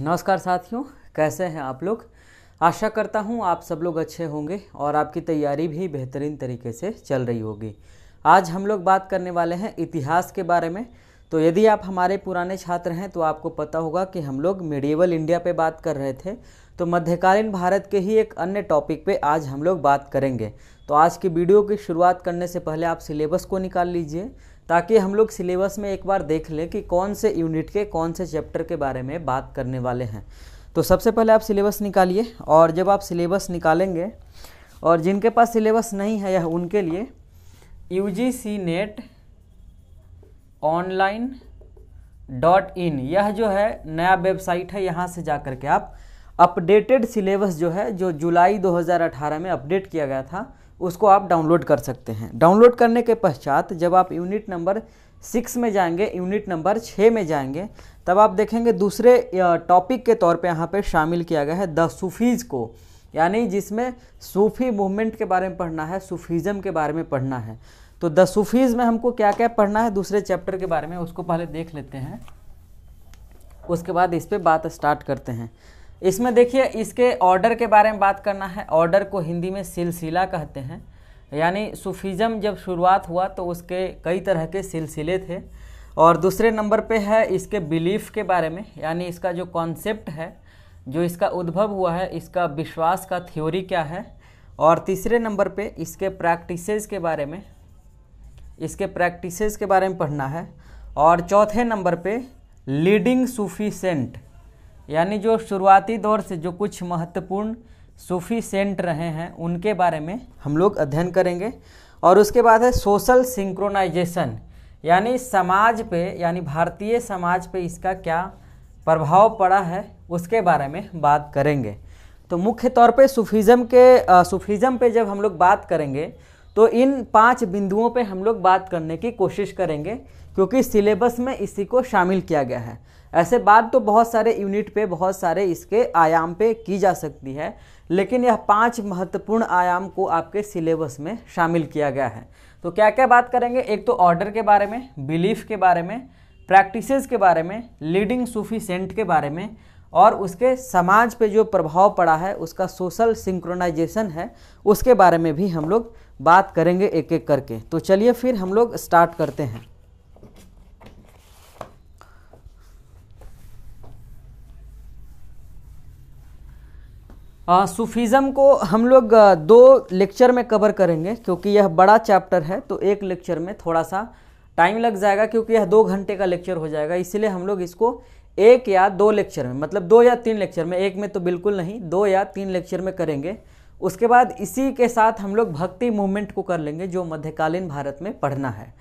नमस्कार साथियों कैसे हैं आप लोग आशा करता हूं आप सब लोग अच्छे होंगे और आपकी तैयारी भी बेहतरीन तरीके से चल रही होगी आज हम लोग बात करने वाले हैं इतिहास के बारे में तो यदि आप हमारे पुराने छात्र हैं तो आपको पता होगा कि हम लोग मेडिएवल इंडिया पे बात कर रहे थे तो मध्यकालीन भारत के ही एक अन्य टॉपिक पे आज हम लोग बात करेंगे तो आज की वीडियो की शुरुआत करने से पहले आप सिलेबस को निकाल लीजिए ताकि हम लोग सिलेबस में एक बार देख लें कि कौन से यूनिट के कौन से चैप्टर के बारे में बात करने वाले हैं तो सबसे पहले आप सिलेबस निकालिए और जब आप सिलेबस निकालेंगे और जिनके पास सिलेबस नहीं है यह उनके लिए U NET online dot in यह जो है नया वेबसाइट है यहाँ से जा करके आप अपडेटेड सिलेबस जो है जो जुलाई 2018 में अपडेट किया गया था उसको आप डाउनलोड कर सकते हैं डाउनलोड करने के पश्चात जब आप यूनिट नंबर सिक्स में जाएंगे यूनिट नंबर छः में जाएंगे तब आप देखेंगे दूसरे टॉपिक के तौर पे यहाँ पे शामिल किया गया है द सूफीज़ को यानी जिसमें सूफ़ी मूवमेंट के बारे में पढ़ना है सूफीज़म के बारे में पढ़ना है तो द सूफीज़ में हमको क्या क्या पढ़ना है दूसरे चैप्टर के बारे में उसको पहले देख लेते हैं उसके बाद इस पर बात स्टार्ट करते हैं इसमें देखिए इसके ऑर्डर के बारे में बात करना है ऑर्डर को हिंदी में सिलसिला कहते हैं यानी सुफिज़म जब शुरुआत हुआ तो उसके कई तरह के सिलसिले थे और दूसरे नंबर पे है इसके बिलीफ के बारे में यानी इसका जो कॉन्सेप्ट है जो इसका उद्भव हुआ है इसका विश्वास का थ्योरी क्या है और तीसरे नंबर पे इसके प्रैक्टिसेस के बारे में इसके प्रैक्टिसेस के बारे में पढ़ना है और चौथे नंबर पे लीडिंग सूफी सेंट यानी जो शुरुआती दौर से जो कुछ महत्वपूर्ण सूफी सेंट रहे हैं उनके बारे में हम लोग अध्ययन करेंगे और उसके बाद है सोशल सिंक्रोनाइजेशन यानी समाज पे यानी भारतीय समाज पे इसका क्या प्रभाव पड़ा है उसके बारे में बात करेंगे तो मुख्य तौर पे सूफीज़म के सूफीज़म पे जब हम लोग बात करेंगे तो इन पांच बिंदुओं पे हम लोग बात करने की कोशिश करेंगे क्योंकि सिलेबस में इसी को शामिल किया गया है ऐसे बात तो बहुत सारे यूनिट पे बहुत सारे इसके आयाम पे की जा सकती है लेकिन यह पांच महत्वपूर्ण आयाम को आपके सिलेबस में शामिल किया गया है तो क्या क्या बात करेंगे एक तो ऑर्डर के बारे में बिलीफ के बारे में प्रैक्टिसेस के बारे में लीडिंग सूफी सेंट के बारे में और उसके समाज पे जो प्रभाव पड़ा है उसका सोशल सिंक्रोनाइजेशन है उसके बारे में भी हम लोग बात करेंगे एक एक करके तो चलिए फिर हम लोग स्टार्ट करते हैं सूफीज़म को हम लोग दो लेक्चर में कवर करेंगे क्योंकि यह बड़ा चैप्टर है तो एक लेक्चर में थोड़ा सा टाइम लग जाएगा क्योंकि यह दो घंटे का लेक्चर हो जाएगा इसलिए हम लोग इसको एक या दो लेक्चर में मतलब दो या तीन लेक्चर में एक में तो बिल्कुल नहीं दो या तीन लेक्चर में करेंगे उसके बाद इसी के साथ हम लोग भक्ति मूवमेंट को कर लेंगे जो मध्यकालीन भारत में पढ़ना है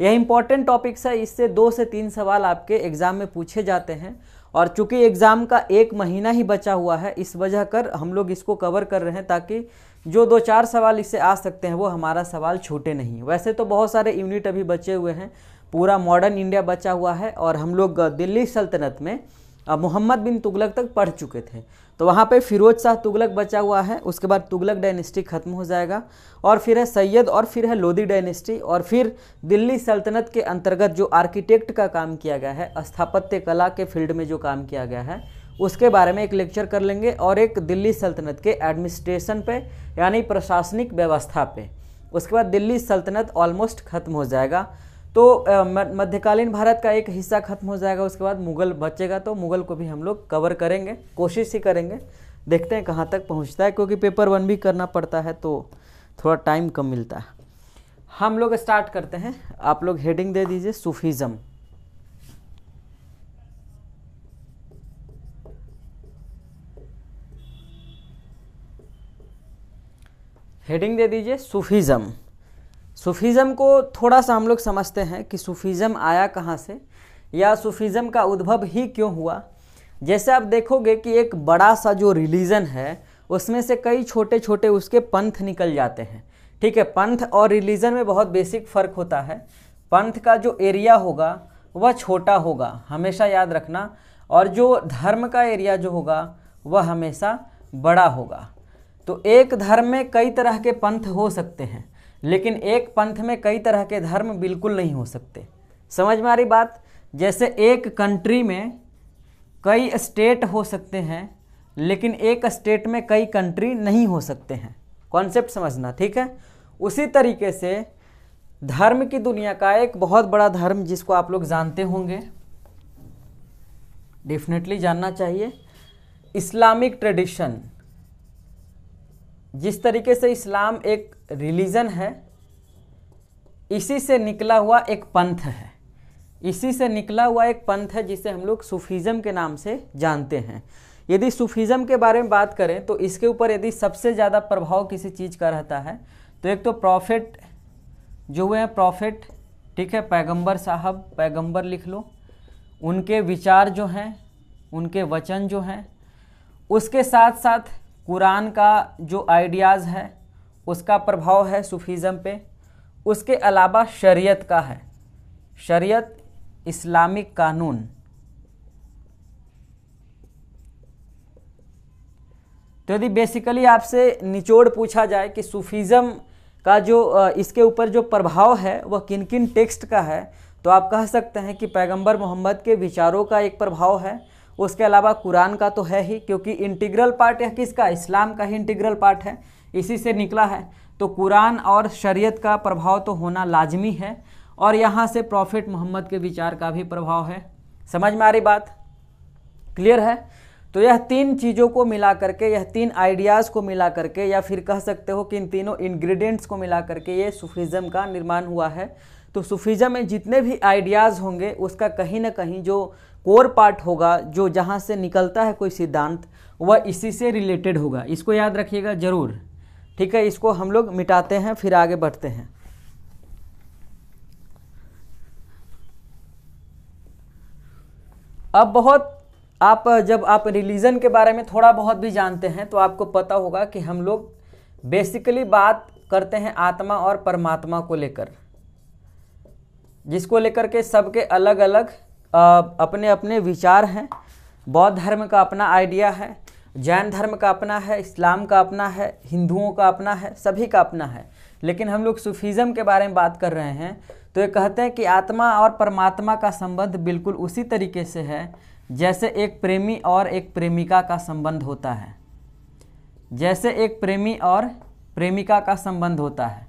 यह इंपॉर्टेंट टॉपिक्स है इससे दो से तीन सवाल आपके एग्ज़ाम में पूछे जाते हैं और चूंकि एग्ज़ाम का एक महीना ही बचा हुआ है इस वजह कर हम लोग इसको कवर कर रहे हैं ताकि जो दो चार सवाल इससे आ सकते हैं वो हमारा सवाल छूटे नहीं वैसे तो बहुत सारे यूनिट अभी बचे हुए हैं पूरा मॉडर्न इंडिया बचा हुआ है और हम लोग दिल्ली सल्तनत में मोहम्मद बिन तुगलक तक पढ़ चुके थे तो वहाँ पे फिरोज शाह तुगलक बचा हुआ है उसके बाद तुगलक डायनेस्टी ख़त्म हो जाएगा और फिर है सैयद और फिर है लोधी डायनेस्टी और फिर दिल्ली सल्तनत के अंतर्गत जो आर्किटेक्ट का काम किया गया है स्थापत्य कला के फील्ड में जो काम किया गया है उसके बारे में एक लेक्चर कर लेंगे और एक दिल्ली सल्तनत के एडमिनिस्ट्रेशन पे यानी प्रशासनिक व्यवस्था पे उसके बाद दिल्ली सल्तनत ऑलमोस्ट ख़त्म हो जाएगा तो मध्यकालीन भारत का एक हिस्सा खत्म हो जाएगा उसके बाद मुगल बचेगा तो मुगल को भी हम लोग कवर करेंगे कोशिश ही करेंगे देखते हैं कहाँ तक पहुँचता है क्योंकि पेपर वन भी करना पड़ता है तो थोड़ा टाइम कम मिलता है हम लोग स्टार्ट करते हैं आप लोग हेडिंग दे दीजिए सूफीज़म हेडिंग दे दीजिए सूफीज़म सूफीज़म को थोड़ा सा हम लोग समझते हैं कि सूफीज़म आया कहाँ से या सूफीज़म का उद्भव ही क्यों हुआ जैसे आप देखोगे कि एक बड़ा सा जो रिलीजन है उसमें से कई छोटे छोटे उसके पंथ निकल जाते हैं ठीक है पंथ और रिलीजन में बहुत बेसिक फ़र्क होता है पंथ का जो एरिया होगा वह छोटा होगा हमेशा याद रखना और जो धर्म का एरिया जो होगा वह हमेशा बड़ा होगा तो एक धर्म में कई तरह के पंथ हो सकते हैं लेकिन एक पंथ में कई तरह के धर्म बिल्कुल नहीं हो सकते समझ में आ रही बात जैसे एक कंट्री में कई स्टेट हो सकते हैं लेकिन एक स्टेट में कई कंट्री नहीं हो सकते हैं कॉन्सेप्ट समझना ठीक है उसी तरीके से धर्म की दुनिया का एक बहुत बड़ा धर्म जिसको आप लोग जानते होंगे डेफिनेटली जानना चाहिए इस्लामिक ट्रेडिशन जिस तरीके से इस्लाम एक रिलीजन है इसी से निकला हुआ एक पंथ है इसी से निकला हुआ एक पंथ है जिसे हम लोग सूफीज़म के नाम से जानते हैं यदि सूफीज़म के बारे में बात करें तो इसके ऊपर यदि सबसे ज़्यादा प्रभाव किसी चीज़ का रहता है तो एक तो प्रॉफिट जो हुए हैं प्रॉफिट ठीक है पैगंबर साहब पैगंबर लिख लो उनके विचार जो हैं उनके वचन जो हैं उसके साथ साथ कुरान का जो आइडियाज़ है उसका प्रभाव है सूफीज़म पे उसके अलावा शरीयत का है शरीयत इस्लामिक कानून तो यदि बेसिकली आपसे निचोड़ पूछा जाए कि सूफीज़म का जो इसके ऊपर जो प्रभाव है वह किन किन टेक्स्ट का है तो आप कह सकते हैं कि पैगंबर मोहम्मद के विचारों का एक प्रभाव है उसके अलावा कुरान का तो है ही क्योंकि इंटीग्रल पार्ट यह किसका इस्लाम का ही इंटीग्रल पार्ट है इसी से निकला है तो कुरान और शरीयत का प्रभाव तो होना लाजमी है और यहाँ से प्रॉफिट मोहम्मद के विचार का भी प्रभाव है समझ में आ रही बात क्लियर है तो यह तीन चीज़ों को मिला करके यह तीन आइडियाज़ को मिला करके या फिर कह सकते हो कि इन तीनों इंग्रेडिएंट्स को मिला करके ये सूफिज़म का निर्माण हुआ है तो सूफिज़म में जितने भी आइडियाज़ होंगे उसका कहीं ना कहीं जो कोर पार्ट होगा जो जहाँ से निकलता है कोई सिद्धांत वह इसी से रिलेटेड होगा इसको याद रखिएगा ज़रूर ठीक है इसको हम लोग मिटाते हैं फिर आगे बढ़ते हैं अब बहुत आप जब आप रिलीजन के बारे में थोड़ा बहुत भी जानते हैं तो आपको पता होगा कि हम लोग बेसिकली बात करते हैं आत्मा और परमात्मा को लेकर जिसको लेकर के सबके अलग अलग अपने अपने विचार हैं बौद्ध धर्म का अपना आइडिया है जैन धर्म का अपना है इस्लाम का अपना है हिंदुओं का अपना है सभी का अपना है लेकिन हम लोग सूफीज़म के बारे में बात कर रहे हैं तो ये कहते हैं कि आत्मा और परमात्मा का संबंध बिल्कुल उसी तरीके से है जैसे एक प्रेमी और एक प्रेमिका का संबंध होता है जैसे एक प्रेमी और प्रेमिका का संबंध होता है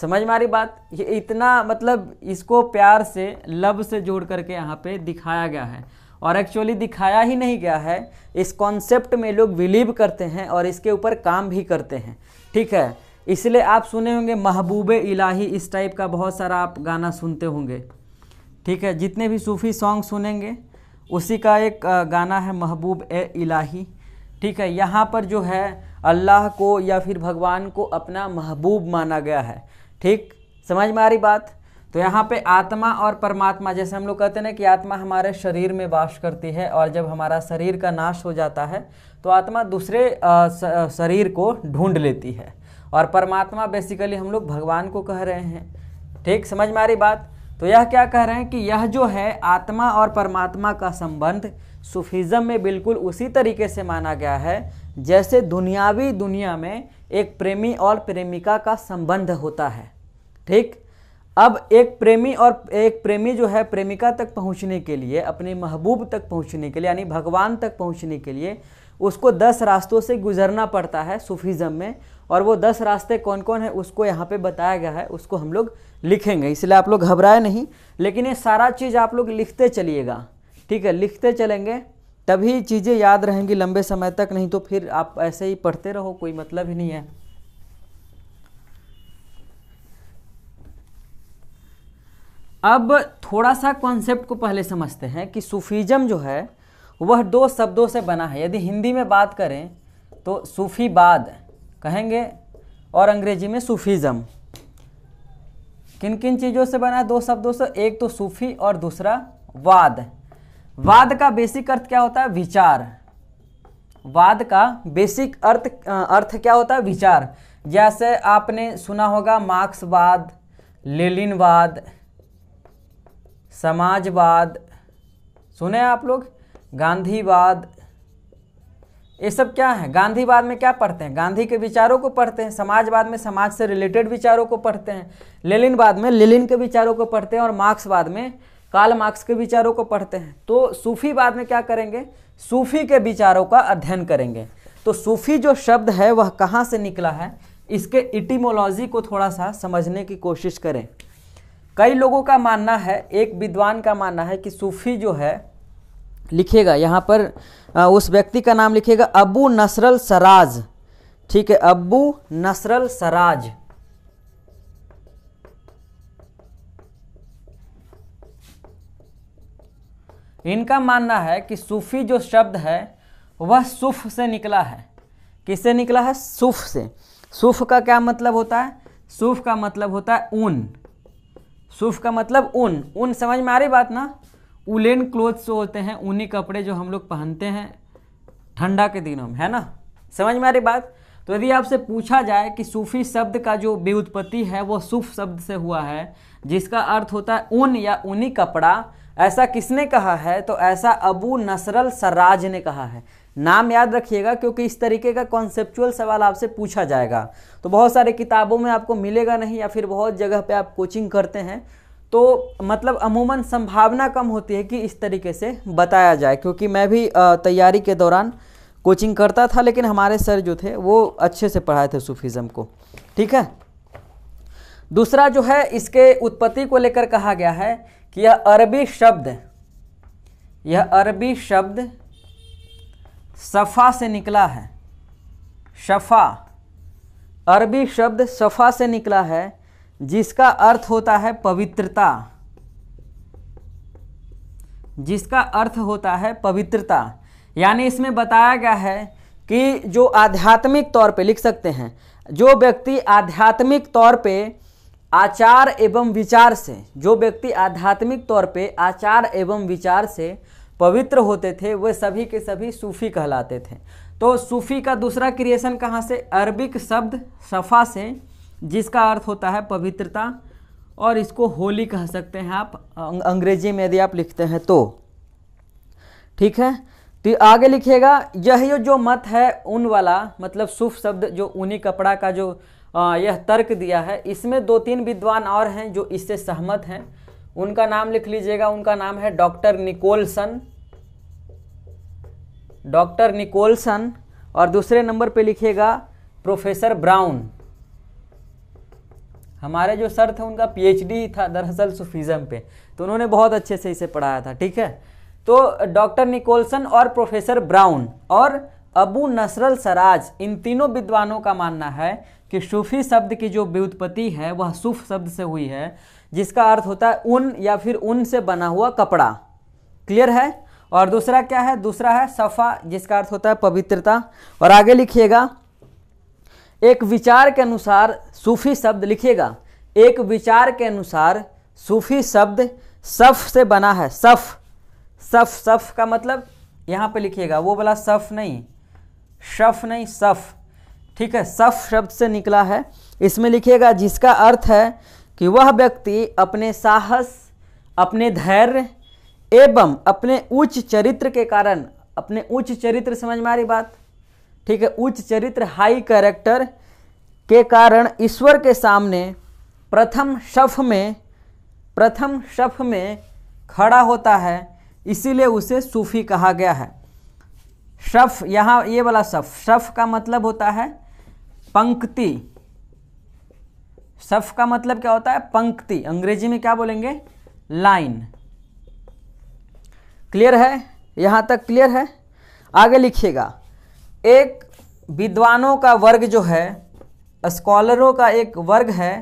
समझ मारी बात ये इतना मतलब इसको प्यार से लव से जोड़ करके यहाँ पे दिखाया गया है और एक्चुअली दिखाया ही नहीं गया है इस कॉन्सेप्ट में लोग बिलीव करते हैं और इसके ऊपर काम भी करते हैं ठीक है इसलिए आप सुने होंगे महबूब इलाही इस टाइप का बहुत सारा आप गाना सुनते होंगे ठीक है जितने भी सूफ़ी सॉन्ग सुनेंगे उसी का एक गाना है महबूब ए इलाही ठीक है यहाँ पर जो है अल्लाह को या फिर भगवान को अपना महबूब माना गया है ठीक समझ में आ रही बात तो यहाँ पे आत्मा और परमात्मा जैसे हम लोग कहते हैं ना कि आत्मा हमारे शरीर में वास करती है और जब हमारा शरीर का नाश हो जाता है तो आत्मा दूसरे शरीर को ढूंढ लेती है और परमात्मा बेसिकली हम लोग भगवान को कह रहे हैं ठीक समझ में आ रही बात तो यह क्या कह रहे हैं कि यह जो है आत्मा और परमात्मा का संबंध सूफिज़म में बिल्कुल उसी तरीके से माना गया है जैसे दुनियावी दुनिया में एक प्रेमी और प्रेमिका का संबंध होता है ठीक अब एक प्रेमी और एक प्रेमी जो है प्रेमिका तक पहुंचने के लिए अपने महबूब तक पहुंचने के लिए यानी भगवान तक पहुंचने के लिए उसको दस रास्तों से गुजरना पड़ता है सूफीज़म में और वो दस रास्ते कौन कौन है उसको यहाँ पे बताया गया है उसको हम लोग लिखेंगे इसलिए आप लोग घबराए नहीं लेकिन ये सारा चीज़ आप लोग लिखते चलिएगा ठीक है लिखते चलेंगे तभी चीज़ें याद रहेंगी लंबे समय तक नहीं तो फिर आप ऐसे ही पढ़ते रहो कोई मतलब ही नहीं है अब थोड़ा सा कॉन्सेप्ट को पहले समझते हैं कि सूफीज़म जो है वह दो शब्दों से बना है यदि हिंदी में बात करें तो सूफ़ीबाद कहेंगे और अंग्रेजी में सूफ़ीज़म किन किन चीज़ों से बना है दो शब्दों से एक तो सूफ़ी और दूसरा वाद वाद का बेसिक अर्थ क्या होता है विचार वाद का बेसिक अर्थ अर्थ क्या होता है विचार जैसे आपने सुना होगा मार्क्सवाद लेलिनवाद समाजवाद सुने आप लोग गांधीवाद ये सब क्या है गांधीवाद में क्या पढ़ते हैं गांधी के विचारों को पढ़ते हैं समाजवाद में समाज से रिलेटेड विचारों को पढ़ते हैं लेलिनवाद में लेलिन के विचारों को पढ़ते हैं और मार्क्सवाद में काल मार्क्स के विचारों को पढ़ते हैं तो सूफीवाद में क्या करेंगे सूफी के विचारों का अध्ययन करेंगे तो सूफी जो शब्द है वह कहाँ से निकला है इसके इटिमोलॉजी को थोड़ा सा समझने की कोशिश करें कई लोगों का मानना है एक विद्वान का मानना है कि सूफी जो है लिखेगा यहाँ पर उस व्यक्ति का नाम लिखेगा अबू नसरल सराज ठीक है अबू नसरल सराज इनका मानना है कि सूफी जो शब्द है वह सुफ़ से निकला है किससे निकला है सूफ से सूफ का क्या मतलब होता है सूफ का मतलब होता है ऊन सूफ का मतलब ऊन ऊन समझ में आ रही बात ना उलेन क्लोथ्स जो होते हैं ऊनी कपड़े जो हम लोग पहनते हैं ठंडा के दिनों में है ना समझ में आ रही बात तो यदि आपसे पूछा जाए कि सूफी शब्द का जो व्युत्पत्ति है वो सूफ शब्द से हुआ है जिसका अर्थ होता है ऊन या ऊनी कपड़ा ऐसा किसने कहा है तो ऐसा अबू नसरल सराज ने कहा है नाम याद रखिएगा क्योंकि इस तरीके का कॉन्सेप्चुअल सवाल आपसे पूछा जाएगा तो बहुत सारे किताबों में आपको मिलेगा नहीं या फिर बहुत जगह पे आप कोचिंग करते हैं तो मतलब अमूमन संभावना कम होती है कि इस तरीके से बताया जाए क्योंकि मैं भी तैयारी के दौरान कोचिंग करता था लेकिन हमारे सर जो थे वो अच्छे से पढ़ाए थे सूफिज़म को ठीक है दूसरा जो है इसके उत्पत्ति को लेकर कहा गया है कि यह अरबी शब्द यह अरबी शब्द सफ़ा से निकला है शफ़ा अरबी शब्द सफा से निकला है जिसका अर्थ होता है पवित्रता जिसका अर्थ होता है पवित्रता यानी इसमें बताया गया है कि जो आध्यात्मिक तौर पे लिख सकते हैं जो व्यक्ति आध्यात्मिक तौर पे आचार एवं विचार से जो व्यक्ति आध्यात्मिक तौर पे आचार एवं विचार से पवित्र होते थे वे सभी के सभी सूफ़ी कहलाते थे तो सूफ़ी का दूसरा क्रिएशन कहाँ से अरबिक शब्द सफा से जिसका अर्थ होता है पवित्रता और इसको होली कह सकते हैं आप अंग्रेजी में यदि आप लिखते हैं तो ठीक है तो आगे लिखिएगा यह जो मत है उन वाला मतलब सूफ शब्द जो ऊनी कपड़ा का जो यह तर्क दिया है इसमें दो तीन विद्वान और हैं जो इससे सहमत हैं उनका नाम लिख लीजिएगा उनका नाम है डॉक्टर निकोलसन डॉक्टर निकोलसन और दूसरे नंबर पे लिखिएगा प्रोफेसर ब्राउन हमारे जो सर थे उनका पीएचडी था दरअसल सूफीज़म पे तो उन्होंने बहुत अच्छे से इसे पढ़ाया था ठीक है तो डॉक्टर निकोलसन और प्रोफेसर ब्राउन और अबू नसरल सराज इन तीनों विद्वानों का मानना है कि सूफी शब्द की जो व्युत्पत्ति है वह सूफ शब्द से हुई है जिसका अर्थ होता है ऊन या फिर ऊन से बना हुआ कपड़ा क्लियर है और दूसरा क्या है दूसरा है सफ़ा जिसका अर्थ होता है पवित्रता और आगे लिखिएगा एक विचार के अनुसार सूफी शब्द लिखिएगा एक विचार के अनुसार सूफी शब्द सफ़ से बना है सफ़ सफ़ सफ़ का मतलब यहाँ पे लिखिएगा वो वाला सफ़ नहीं शफ़ नहीं सफ़ ठीक है सफ़ शब्द से निकला है इसमें लिखिएगा जिसका अर्थ है कि वह व्यक्ति अपने साहस अपने धैर्य एवं अपने उच्च चरित्र के कारण अपने उच्च चरित्र समझ में आ रही बात ठीक है उच्च चरित्र हाई कैरेक्टर के कारण ईश्वर के सामने प्रथम शफ में प्रथम शफ में खड़ा होता है इसीलिए उसे सूफी कहा गया है शफ यहाँ ये वाला शफ शफ का मतलब होता है पंक्ति सफ का मतलब क्या होता है पंक्ति अंग्रेजी में क्या बोलेंगे लाइन क्लियर है यहां तक क्लियर है आगे लिखिएगा एक विद्वानों का वर्ग जो है स्कॉलरों का एक वर्ग है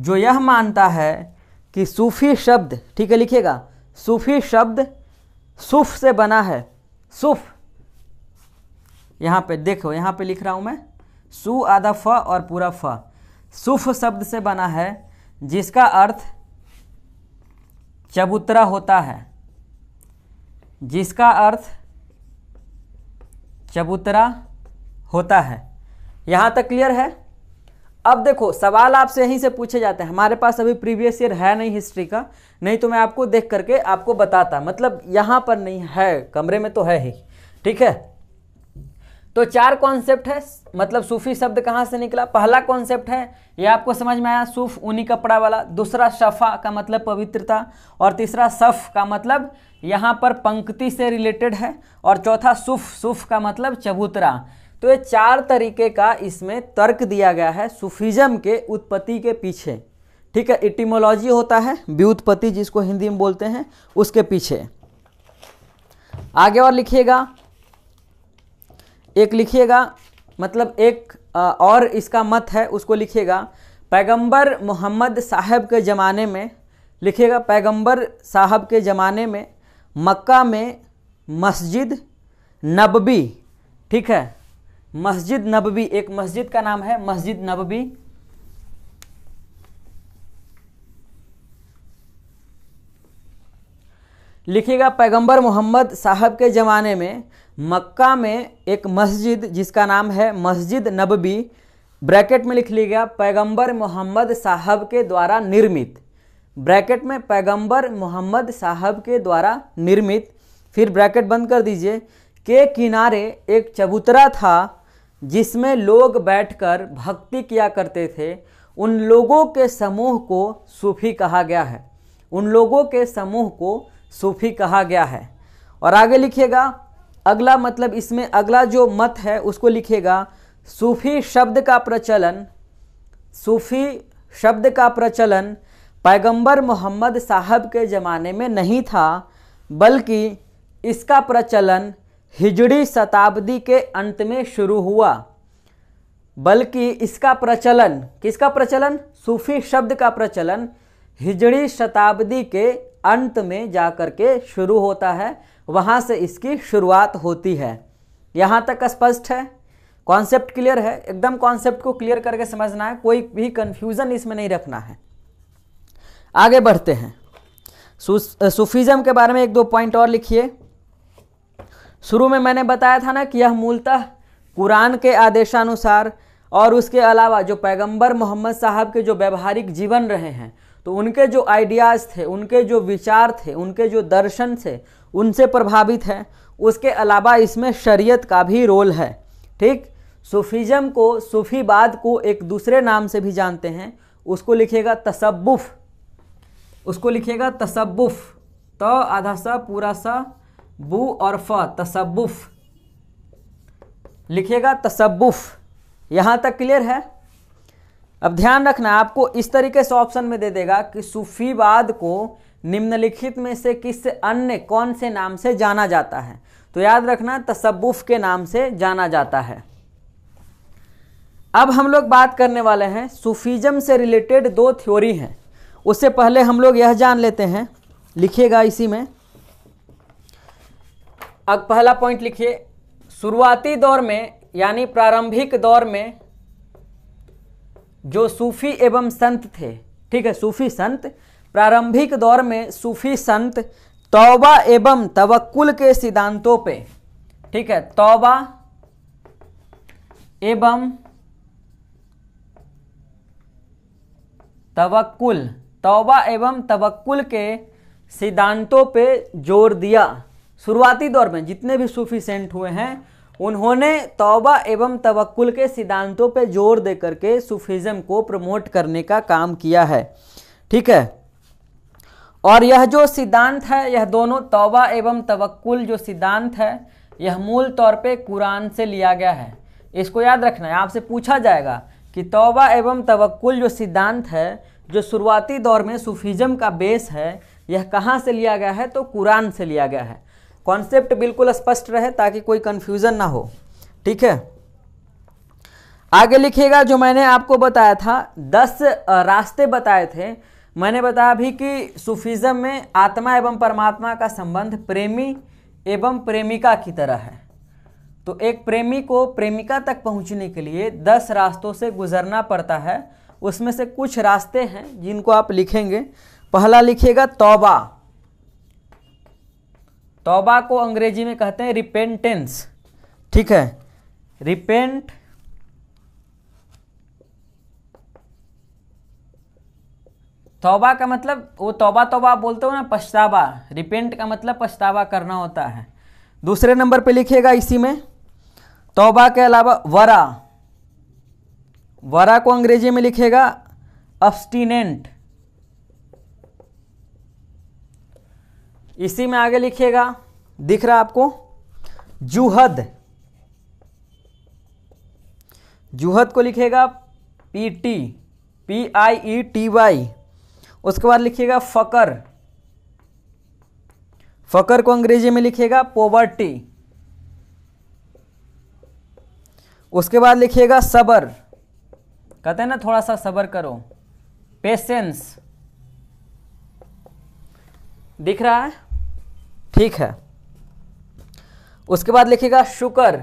जो यह मानता है कि सूफी शब्द ठीक है लिखिएगा सूफी शब्द सूफ से बना है सूफ यहां पे देखो यहां पे लिख रहा हूं मैं सु आधा फ और पूरा फ सुफ शब्द से बना है जिसका अर्थ चबूतरा होता है जिसका अर्थ चबूतरा होता है यहाँ तक क्लियर है अब देखो सवाल आपसे यहीं से पूछे जाते हैं हमारे पास अभी प्रीवियस ईयर है नहीं हिस्ट्री का नहीं तो मैं आपको देख करके आपको बताता मतलब यहाँ पर नहीं है कमरे में तो है ही ठीक है तो चार कॉन्सेप्ट है मतलब सूफी शब्द कहाँ से निकला पहला कॉन्सेप्ट है ये आपको समझ में आया सूफ ऊनी कपड़ा वाला दूसरा शफा का मतलब पवित्रता और तीसरा सफ़ का मतलब यहाँ पर पंक्ति से रिलेटेड है और चौथा सूफ सूफ का मतलब चबूतरा तो ये चार तरीके का इसमें तर्क दिया गया है सूफिज्म के उत्पत्ति के पीछे ठीक है इटिमोलॉजी होता है व्युत्पत्ति जिसको हिंदी में बोलते हैं उसके पीछे आगे और लिखिएगा एक लिखिएगा मतलब एक और इसका मत है उसको लिखिएगा पैगंबर मोहम्मद साहब के ज़माने में लिखिएगा पैगंबर साहब के ज़माने में मक्का में मस्जिद नबी ठीक है मस्जिद नबी एक मस्जिद का नाम है मस्जिद नबी लिखिएगा पैगंबर मोहम्मद साहब के ज़माने में मक्का में एक मस्जिद जिसका नाम है मस्जिद नबी ब्रैकेट में लिख लिया गया पैगंबर मोहम्मद साहब के द्वारा निर्मित ब्रैकेट में पैगंबर मोहम्मद साहब के द्वारा निर्मित फिर ब्रैकेट बंद कर दीजिए के किनारे एक चबूतरा था जिसमें लोग बैठकर भक्ति किया करते थे उन लोगों के समूह को सूफी कहा गया है उन लोगों के समूह को सूफी कहा गया है और आगे लिखिएगा अगला मतलब इसमें अगला जो मत है उसको लिखेगा सूफी शब्द का प्रचलन सूफी शब्द का प्रचलन पैगंबर मोहम्मद साहब के ज़माने में नहीं था बल्कि इसका प्रचलन हिजड़ी शताब्दी के अंत में शुरू हुआ बल्कि इसका प्रचलन किसका प्रचलन सूफी शब्द का प्रचलन हिजड़ी शताब्दी के अंत में जाकर के शुरू होता है वहाँ से इसकी शुरुआत होती है यहाँ तक स्पष्ट है कॉन्सेप्ट क्लियर है एकदम कॉन्सेप्ट को क्लियर करके समझना है कोई भी कन्फ्यूज़न इसमें नहीं रखना है आगे बढ़ते हैं सूफीज़म के बारे में एक दो पॉइंट और लिखिए शुरू में मैंने बताया था ना कि यह मूलतः कुरान के आदेशानुसार और उसके अलावा जो पैगंबर मोहम्मद साहब के जो व्यवहारिक जीवन रहे हैं तो उनके जो आइडियाज़ थे उनके जो विचार थे उनके जो दर्शन थे उनसे प्रभावित है उसके अलावा इसमें शरीयत का भी रोल है ठीक सूफीज़म को सूफीबाद को एक दूसरे नाम से भी जानते हैं उसको लिखिएगा तसब्बुफ़ उसको लिखिएगा तसब्बुफ़ त तो आधा सा पूरा सा बू और फ तसब्बुफ़ लिखिएगा तसब्बुफ़ यहाँ तक क्लियर है अब ध्यान रखना आपको इस तरीके से ऑप्शन में दे देगा कि सूफीवाद को निम्नलिखित में से किस अन्य कौन से नाम से जाना जाता है तो याद रखना तसब्बुफ के नाम से जाना जाता है अब हम लोग बात करने वाले हैं सूफीज़म से रिलेटेड दो थ्योरी हैं उससे पहले हम लोग यह जान लेते हैं लिखिएगा इसी में अब पहला पॉइंट लिखिए शुरुआती दौर में यानी प्रारंभिक दौर में जो सूफी एवं संत थे ठीक है सूफी संत प्रारंभिक दौर में सूफी संत तौबा एवं तवक्ल के सिद्धांतों पे ठीक है तौबा एवं तवक्ल तौबा एवं तवक्ल के सिद्धांतों पे जोर दिया शुरुआती दौर में जितने भी सूफी सेंट हुए हैं उन्होंने तौबा एवं तवक्ल के सिद्धांतों पर जोर दे करके सूफिज्म को प्रमोट करने का काम किया है ठीक है और यह जो सिद्धांत है यह दोनों तौबा एवं तवक्ल जो सिद्धांत है यह मूल तौर पे कुरान से लिया गया है इसको याद रखना है आपसे पूछा जाएगा कि तौबा एवं तवक्ल जो सिद्धांत है जो शुरुआती दौर में सूफिजम का बेस है यह कहाँ से लिया गया है तो कुरान से लिया गया है कॉन्सेप्ट बिल्कुल स्पष्ट रहे ताकि कोई कन्फ्यूज़न ना हो ठीक है आगे लिखिएगा जो मैंने आपको बताया था दस रास्ते बताए थे मैंने बताया अभी कि सूफिज़म में आत्मा एवं परमात्मा का संबंध प्रेमी एवं प्रेमिका की तरह है तो एक प्रेमी को प्रेमिका तक पहुंचने के लिए दस रास्तों से गुजरना पड़ता है उसमें से कुछ रास्ते हैं जिनको आप लिखेंगे पहला लिखिएगा तौबा तौबा को अंग्रेजी में कहते हैं रिपेंटेंस ठीक है रिपेंट तौबा का मतलब वो तौबा तौबा बोलते हो ना पछतावा रिपेंट का मतलब पछतावा करना होता है दूसरे नंबर पे लिखिएगा इसी में तौबा के अलावा वरा वरा को अंग्रेजी में लिखेगा अब्स्टिनेंट इसी में आगे लिखिएगा दिख रहा आपको जुहद जुहद को लिखेगा piety P I E T Y उसके बाद लिखिएगा फ़कर फ़कर को अंग्रेजी में लिखिएगा पोवर्टी उसके बाद लिखिएगा सबर कहते हैं ना थोड़ा सा सबर करो पेशेंस दिख रहा है ठीक है उसके बाद लिखिएगा शुक्र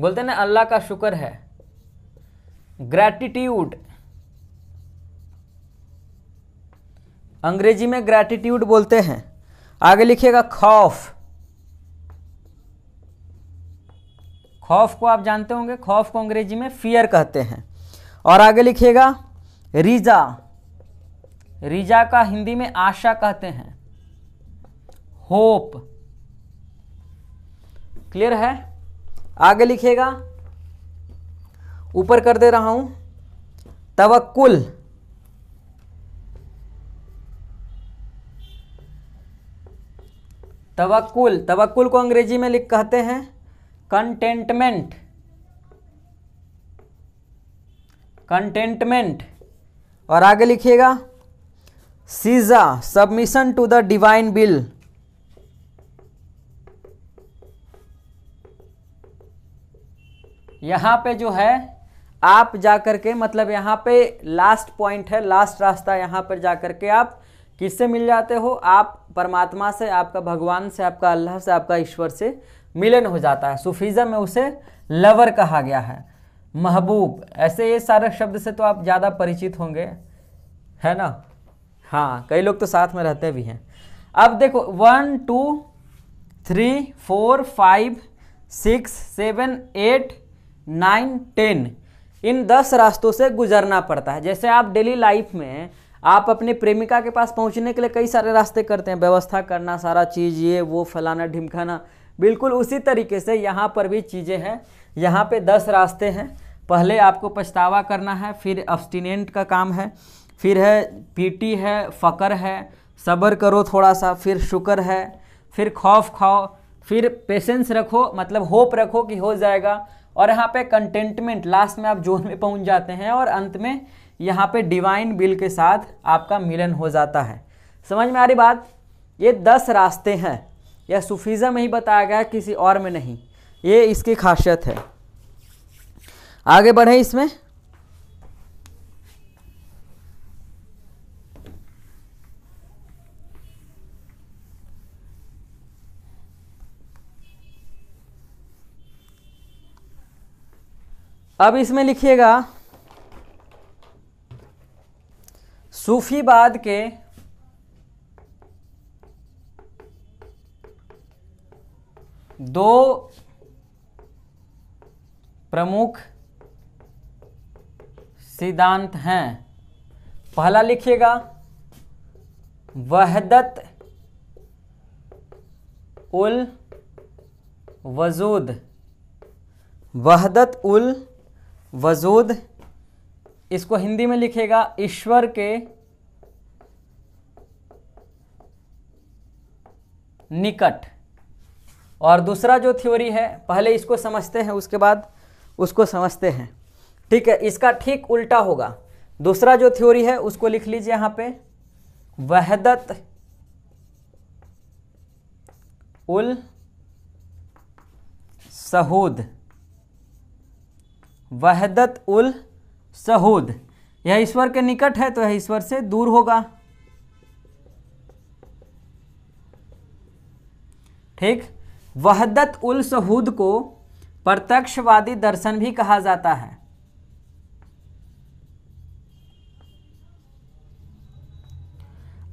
बोलते हैं ना अल्लाह का शुक्र है ग्रैटिट्यूड अंग्रेजी में ग्रैटिट्यूड बोलते हैं आगे लिखिएगा खौफ खौफ को आप जानते होंगे खौफ को अंग्रेजी में फियर कहते हैं और आगे लिखिएगा रीजा रीजा का हिंदी में आशा कहते हैं होप क्लियर है आगे लिखिएगा ऊपर कर दे रहा हूं तवक्कुल तवक्कुल तवक्कुल को अंग्रेजी में लिख कहते हैं कंटेंटमेंट कंटेंटमेंट और आगे लिखिएगा सीजा submission to the divine bill यहां पे जो है आप जाकर के मतलब यहां पे लास्ट पॉइंट है लास्ट रास्ता यहां पर जाकर के आप किससे मिल जाते हो आप परमात्मा से आपका भगवान से आपका अल्लाह से आपका ईश्वर से मिलन हो जाता है सूफीज़म में उसे लवर कहा गया है महबूब ऐसे ये सारे शब्द से तो आप ज़्यादा परिचित होंगे है ना हाँ कई लोग तो साथ में रहते भी हैं अब देखो one two three four five six seven eight nine ten इन दस रास्तों से गुजरना पड़ता है जैसे आप डेली लाइफ में आप अपने प्रेमिका के पास पहुंचने के लिए कई सारे रास्ते करते हैं व्यवस्था करना सारा चीज़ ये वो फलाना ढिमखाना बिल्कुल उसी तरीके से यहाँ पर भी चीज़ें हैं यहाँ पे दस रास्ते हैं पहले आपको पछतावा करना है फिर अब्सटिनेंट का काम है फिर है पीटी है फ़कर है सब्र करो थोड़ा सा फिर शुक्र है फिर खौफ खाओ फिर पेशेंस रखो मतलब होप रखो कि हो जाएगा और यहाँ पे कंटेंटमेंट लास्ट में आप जोन में पहुँच जाते हैं और अंत में यहाँ पे डिवाइन बिल के साथ आपका मिलन हो जाता है समझ में आ रही बात ये दस रास्ते हैं यह सूफीज़म में ही बताया गया किसी और में नहीं ये इसकी खासियत है आगे बढ़े इसमें अब इसमें लिखिएगा सूफीवाद के दो प्रमुख सिद्धांत हैं पहला लिखिएगा वहदत उल वजूद वहदत उल वजूद इसको हिंदी में लिखेगा ईश्वर के निकट और दूसरा जो थ्योरी है पहले इसको समझते हैं उसके बाद उसको समझते हैं ठीक है इसका ठीक उल्टा होगा दूसरा जो थ्योरी है उसको लिख लीजिए यहाँ पे वहदत उल सहूद वहदत उल सहूद यह ईश्वर के निकट है तो यह ईश्वर से दूर होगा ठीक वहदत उल सहूद को प्रत्यक्षवादी दर्शन भी कहा जाता है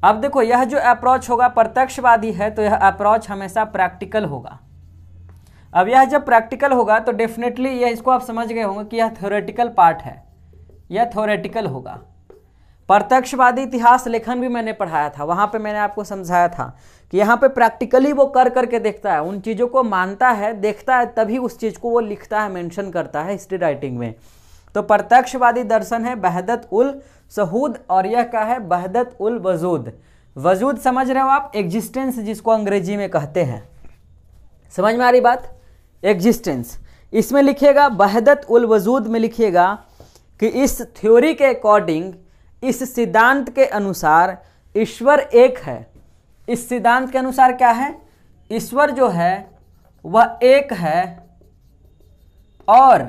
अब देखो यह जो अप्रोच होगा प्रत्यक्षवादी है तो यह अप्रोच हमेशा प्रैक्टिकल होगा अब यह जब प्रैक्टिकल होगा तो डेफिनेटली यह इसको आप समझ गए होंगे कि यह थ्योरेटिकल पार्ट है यह थ्योरेटिकल होगा प्रत्यक्षवादी इतिहास लेखन भी मैंने पढ़ाया था वहाँ पे मैंने आपको समझाया था कि यहाँ पे प्रैक्टिकली वो कर करके देखता है उन चीज़ों को मानता है देखता है तभी उस चीज़ को वो लिखता है मेंशन करता है हिस्ट्री राइटिंग में तो प्रत्यक्षवादी दर्शन है बहदत उल सहूद और यह का है बहदत उल वजूद वजूद समझ रहे हो आप एग्जिस्टेंस जिसको अंग्रेजी में कहते हैं समझ में आ रही बात एग्जिस्टेंस इसमें लिखिएगा बहदत उल वजूद में लिखिएगा कि इस थ्योरी के अकॉर्डिंग इस सिद्धांत के अनुसार ईश्वर एक है इस सिद्धांत के अनुसार क्या है ईश्वर जो है वह एक है और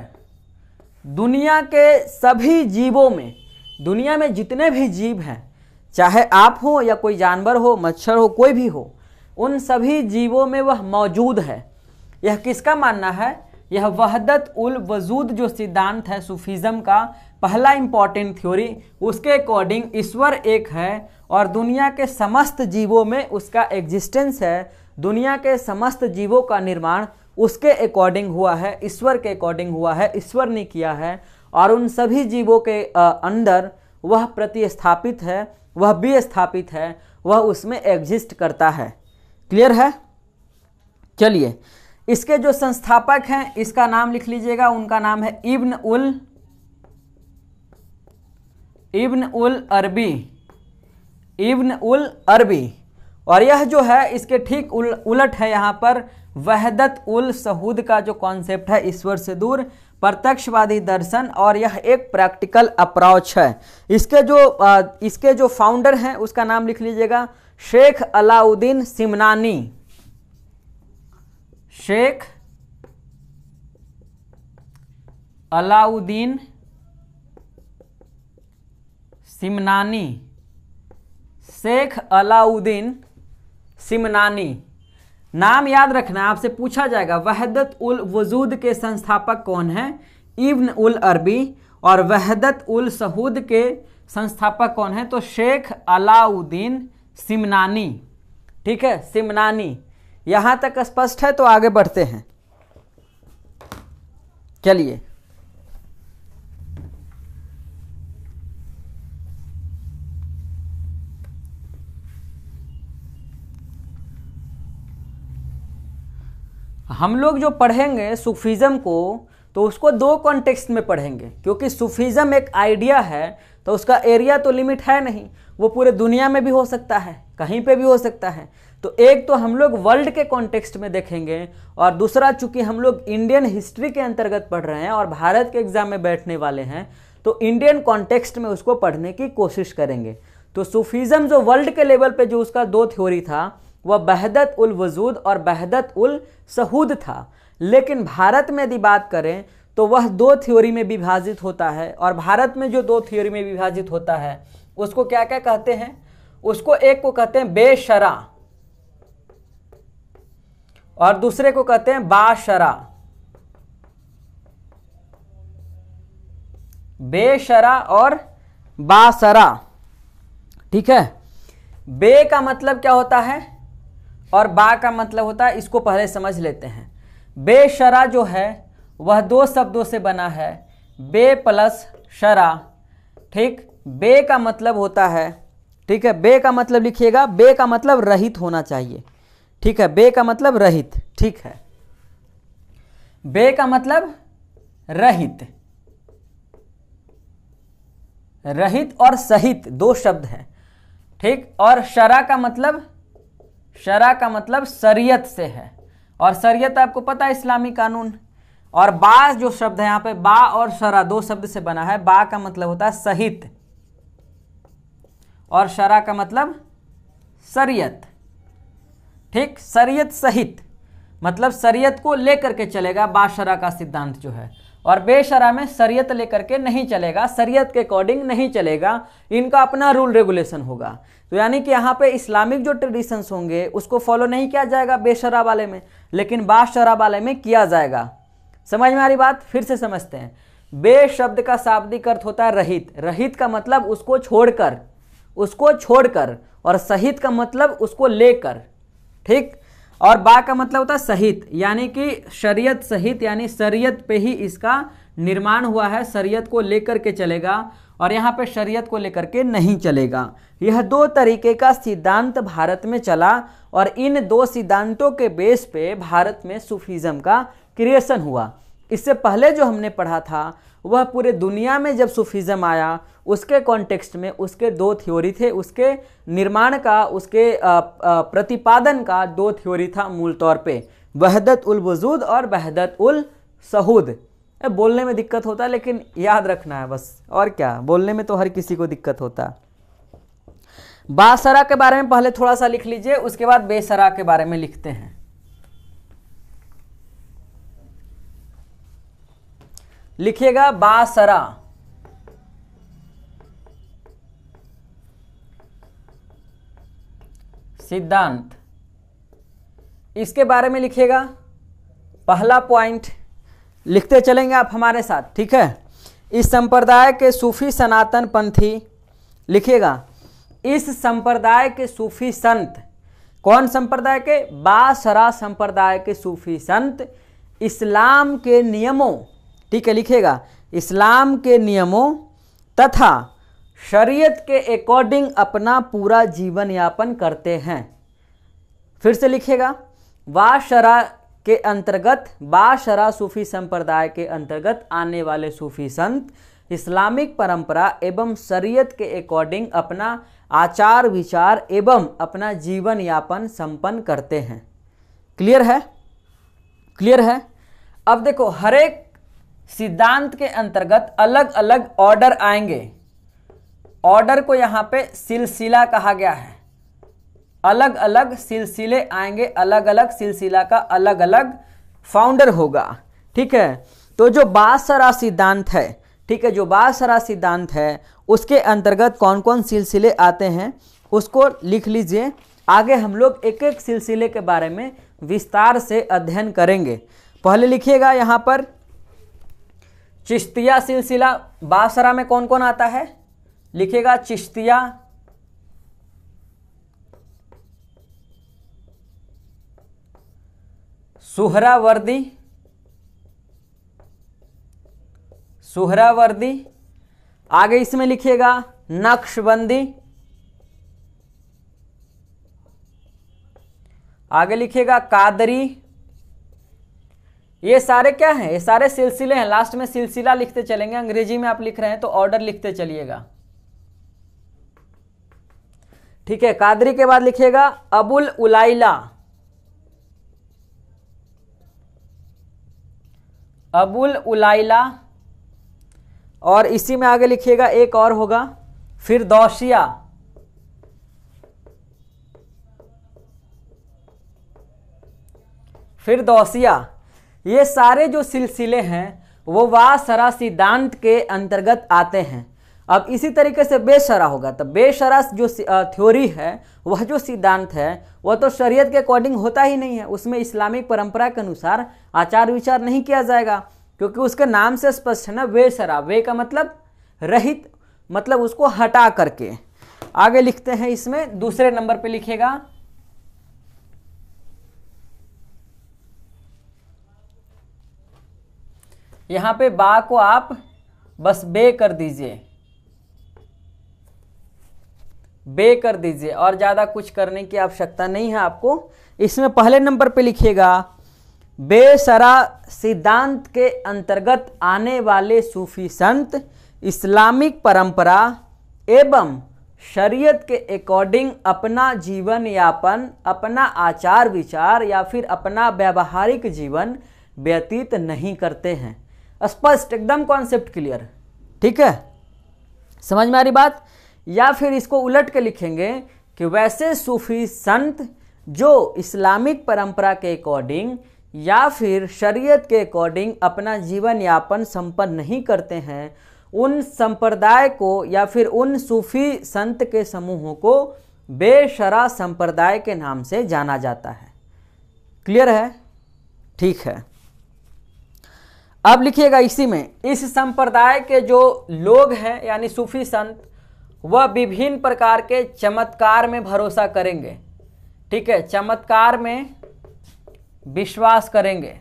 दुनिया के सभी जीवों में दुनिया में जितने भी जीव हैं चाहे आप हो या कोई जानवर हो मच्छर हो कोई भी हो उन सभी जीवों में वह मौजूद है यह किसका मानना है यह वहदत उल वजूद जो सिद्धांत है सूफीज़म का पहला इम्पॉर्टेंट थ्योरी उसके अकॉर्डिंग ईश्वर एक है और दुनिया के समस्त जीवों में उसका एग्जिस्टेंस है दुनिया के समस्त जीवों का निर्माण उसके अकॉर्डिंग हुआ है ईश्वर के अकॉर्डिंग हुआ है ईश्वर ने किया है और उन सभी जीवों के अंदर वह प्रतिस्थापित है वह भी स्थापित है वह उसमें एग्जिस्ट करता है क्लियर है चलिए इसके जो संस्थापक हैं इसका नाम लिख लीजिएगा उनका नाम है इब्न उल इब्न उल अरबी इब्न उल अरबी और यह जो है इसके ठीक उल, उलट है यहाँ पर वहदत उल सहूद का जो कॉन्सेप्ट है ईश्वर से दूर प्रत्यक्षवादी दर्शन और यह एक प्रैक्टिकल अप्रोच है इसके जो इसके जो फाउंडर हैं उसका नाम लिख लीजिएगा शेख अलाउद्दीन सिमनानी शेख अलाउद्दीन सिमनानी शेख अलाउद्दीन सिमनानी नाम याद रखना आपसे पूछा जाएगा वहदत उल वजूद के संस्थापक कौन हैं इब्न उल अरबी और वहदत उल सहूद के संस्थापक कौन हैं तो शेख अलाउद्दीन सिमनानी ठीक है सिमनानी यहां तक स्पष्ट है तो आगे बढ़ते हैं चलिए हम लोग जो पढ़ेंगे सूफीज़म को तो उसको दो कॉन्टेक्स्ट में पढ़ेंगे क्योंकि सूफीज़म एक आइडिया है तो उसका एरिया तो लिमिट है नहीं वो पूरे दुनिया में भी हो सकता है कहीं पे भी हो सकता है तो एक तो हम लोग वर्ल्ड के कॉन्टेक्स्ट में देखेंगे और दूसरा चूंकि हम लोग इंडियन हिस्ट्री के अंतर्गत पढ़ रहे हैं और भारत के एग्जाम में बैठने वाले हैं तो इंडियन कॉन्टेक्स्ट में उसको पढ़ने की कोशिश करेंगे तो सूफीज़म जो वर्ल्ड के लेवल पे जो उसका दो थ्योरी था वह बहदत उल वजूद और बहदत उल सहूद था लेकिन भारत में यदि बात करें तो वह दो थ्योरी में विभाजित होता है और भारत में जो दो थ्योरी में विभाजित होता है उसको क्या क्या कहते हैं उसको एक को कहते हैं बेशरा और दूसरे को कहते हैं बाशरा बेशरा और बासरा ठीक है बे का मतलब क्या होता है और बा का मतलब होता है इसको पहले समझ लेते हैं बेशरा जो है वह दो शब्दों से बना है बे प्लस शरा ठीक बे का मतलब होता है ठीक है बे का मतलब लिखिएगा बे का मतलब रहित होना चाहिए ठीक है बे का मतलब रहित ठीक है बे का मतलब रहित रहित और सहित दो शब्द हैं ठीक और शरा का मतलब शरा का मतलब शरीयत से है और शरीयत तो आपको पता है इस्लामी कानून और बा जो शब्द है यहां पे बा और शरा दो शब्द से बना है बा का मतलब होता है सहित और शरा का मतलब शरीयत ठीक शरीयत सहित मतलब शरीयत को लेकर के चलेगा बाशरा का सिद्धांत जो है और बेशरा में शरीयत लेकर के नहीं चलेगा शरीयत के अकॉर्डिंग नहीं चलेगा इनका अपना रूल रेगुलेशन होगा तो यानी कि यहाँ पे इस्लामिक जो ट्रेडिशंस होंगे उसको फॉलो नहीं किया जाएगा बेशरा वाले में लेकिन बाशरा वाले में किया जाएगा समझ में आ रही बात फिर से समझते हैं बे शब्द का शाब्दिक अर्थ होता है रहित रहित का मतलब उसको छोड़कर उसको छोड़कर और सहित का मतलब उसको लेकर ठीक और बा का मतलब होता है सहित यानी कि शरीयत सहित यानी शरीयत पे ही इसका निर्माण हुआ है शरीयत को लेकर के चलेगा और यहाँ पे शरीयत को लेकर के नहीं चलेगा यह दो तरीके का सिद्धांत भारत में चला और इन दो सिद्धांतों के बेस पे भारत में सूफिज्म का क्रिएशन हुआ इससे पहले जो हमने पढ़ा था वह पूरे दुनिया में जब सूफिज्म आया उसके कॉन्टेक्स्ट में उसके दो थ्योरी थे उसके निर्माण का उसके प्रतिपादन का दो थ्योरी था मूल तौर पे वहदत उल वजूद और बहदत उल सहूद बोलने में दिक्कत होता है लेकिन याद रखना है बस और क्या बोलने में तो हर किसी को दिक्कत होता है बासरा के बारे में पहले थोड़ा सा लिख लीजिए उसके बाद बेसरा के बारे में लिखते हैं लिखिएगा बासरा सिद्धांत इसके बारे में लिखिएगा पहला पॉइंट लिखते चलेंगे आप हमारे साथ ठीक है इस संप्रदाय के सूफी सनातन पंथी लिखिएगा इस संप्रदाय के सूफी संत कौन संप्रदाय के बासरा संप्रदाय के सूफी संत इस्लाम के नियमों ठीक है लिखेगा इस्लाम के नियमों तथा शरीयत के अकॉर्डिंग अपना पूरा जीवन यापन करते हैं फिर से लिखिएगा वाशरा के अंतर्गत बाशरा सूफी संप्रदाय के अंतर्गत आने वाले सूफी संत इस्लामिक परंपरा एवं शरीयत के अकॉर्डिंग अपना आचार विचार एवं अपना जीवन यापन संपन्न करते हैं क्लियर है क्लियर है अब देखो हरेक सिद्धांत के अंतर्गत अलग अलग ऑर्डर आएंगे ऑर्डर को यहाँ पे सिलसिला कहा गया है अलग अलग सिलसिले आएंगे अलग अलग सिलसिला का अलग अलग फाउंडर होगा ठीक है तो जो बासरा सिद्धांत है ठीक है जो बासरा सिद्धांत है उसके अंतर्गत कौन कौन सिलसिले आते हैं उसको लिख लीजिए आगे हम लोग एक एक सिलसिले के बारे में विस्तार से अध्ययन करेंगे पहले लिखिएगा यहाँ पर चिश्तिया सिलसिला बासरा में कौन कौन आता है लिखेगा चिश्तिया सुहरावर्दी सुहरावर्दी आगे इसमें लिखिएगा नक्शबंदी आगे लिखिएगा कादरी ये सारे क्या हैं ये सारे सिलसिले हैं लास्ट में सिलसिला लिखते चलेंगे अंग्रेजी में आप लिख रहे हैं तो ऑर्डर लिखते चलिएगा ठीक है कादरी के बाद लिखिएगा अबुल उलाइला अबुल उलाइला और इसी में आगे लिखिएगा एक और होगा फिर दौशिया फिर दौसिया ये सारे जो सिलसिले हैं वो वासरा सिद्धांत के अंतर्गत आते हैं अब इसी तरीके से बेशरा होगा तो बेशरा जो थ्योरी है वह जो सिद्धांत है वह तो शरीयत के अकॉर्डिंग होता ही नहीं है उसमें इस्लामिक परंपरा के अनुसार आचार विचार नहीं किया जाएगा क्योंकि उसके नाम से स्पष्ट है ना बेशरा वे का मतलब रहित मतलब उसको हटा करके आगे लिखते हैं इसमें दूसरे नंबर पर लिखेगा यहां पे बा को आप बस बे कर दीजिए बे कर दीजिए और ज़्यादा कुछ करने की आवश्यकता नहीं है आपको इसमें पहले नंबर पे लिखिएगा बेसरा सिद्धांत के अंतर्गत आने वाले सूफी संत इस्लामिक परंपरा एवं शरीयत के अकॉर्डिंग अपना जीवन यापन अपना आचार विचार या फिर अपना व्यावहारिक जीवन व्यतीत नहीं करते हैं स्पष्ट एकदम कॉन्सेप्ट क्लियर ठीक है समझ में आ रही बात या फिर इसको उलट के लिखेंगे कि वैसे सूफी संत जो इस्लामिक परंपरा के अकॉर्डिंग या फिर शरीयत के अकॉर्डिंग अपना जीवन यापन संपन्न नहीं करते हैं उन संप्रदाय को या फिर उन सूफी संत के समूहों को बेशरा संप्रदाय के नाम से जाना जाता है क्लियर है ठीक है अब लिखिएगा इसी में इस संप्रदाय के जो लोग हैं यानी सूफी संत वह विभिन्न प्रकार के चमत्कार में भरोसा करेंगे ठीक है चमत्कार में विश्वास करेंगे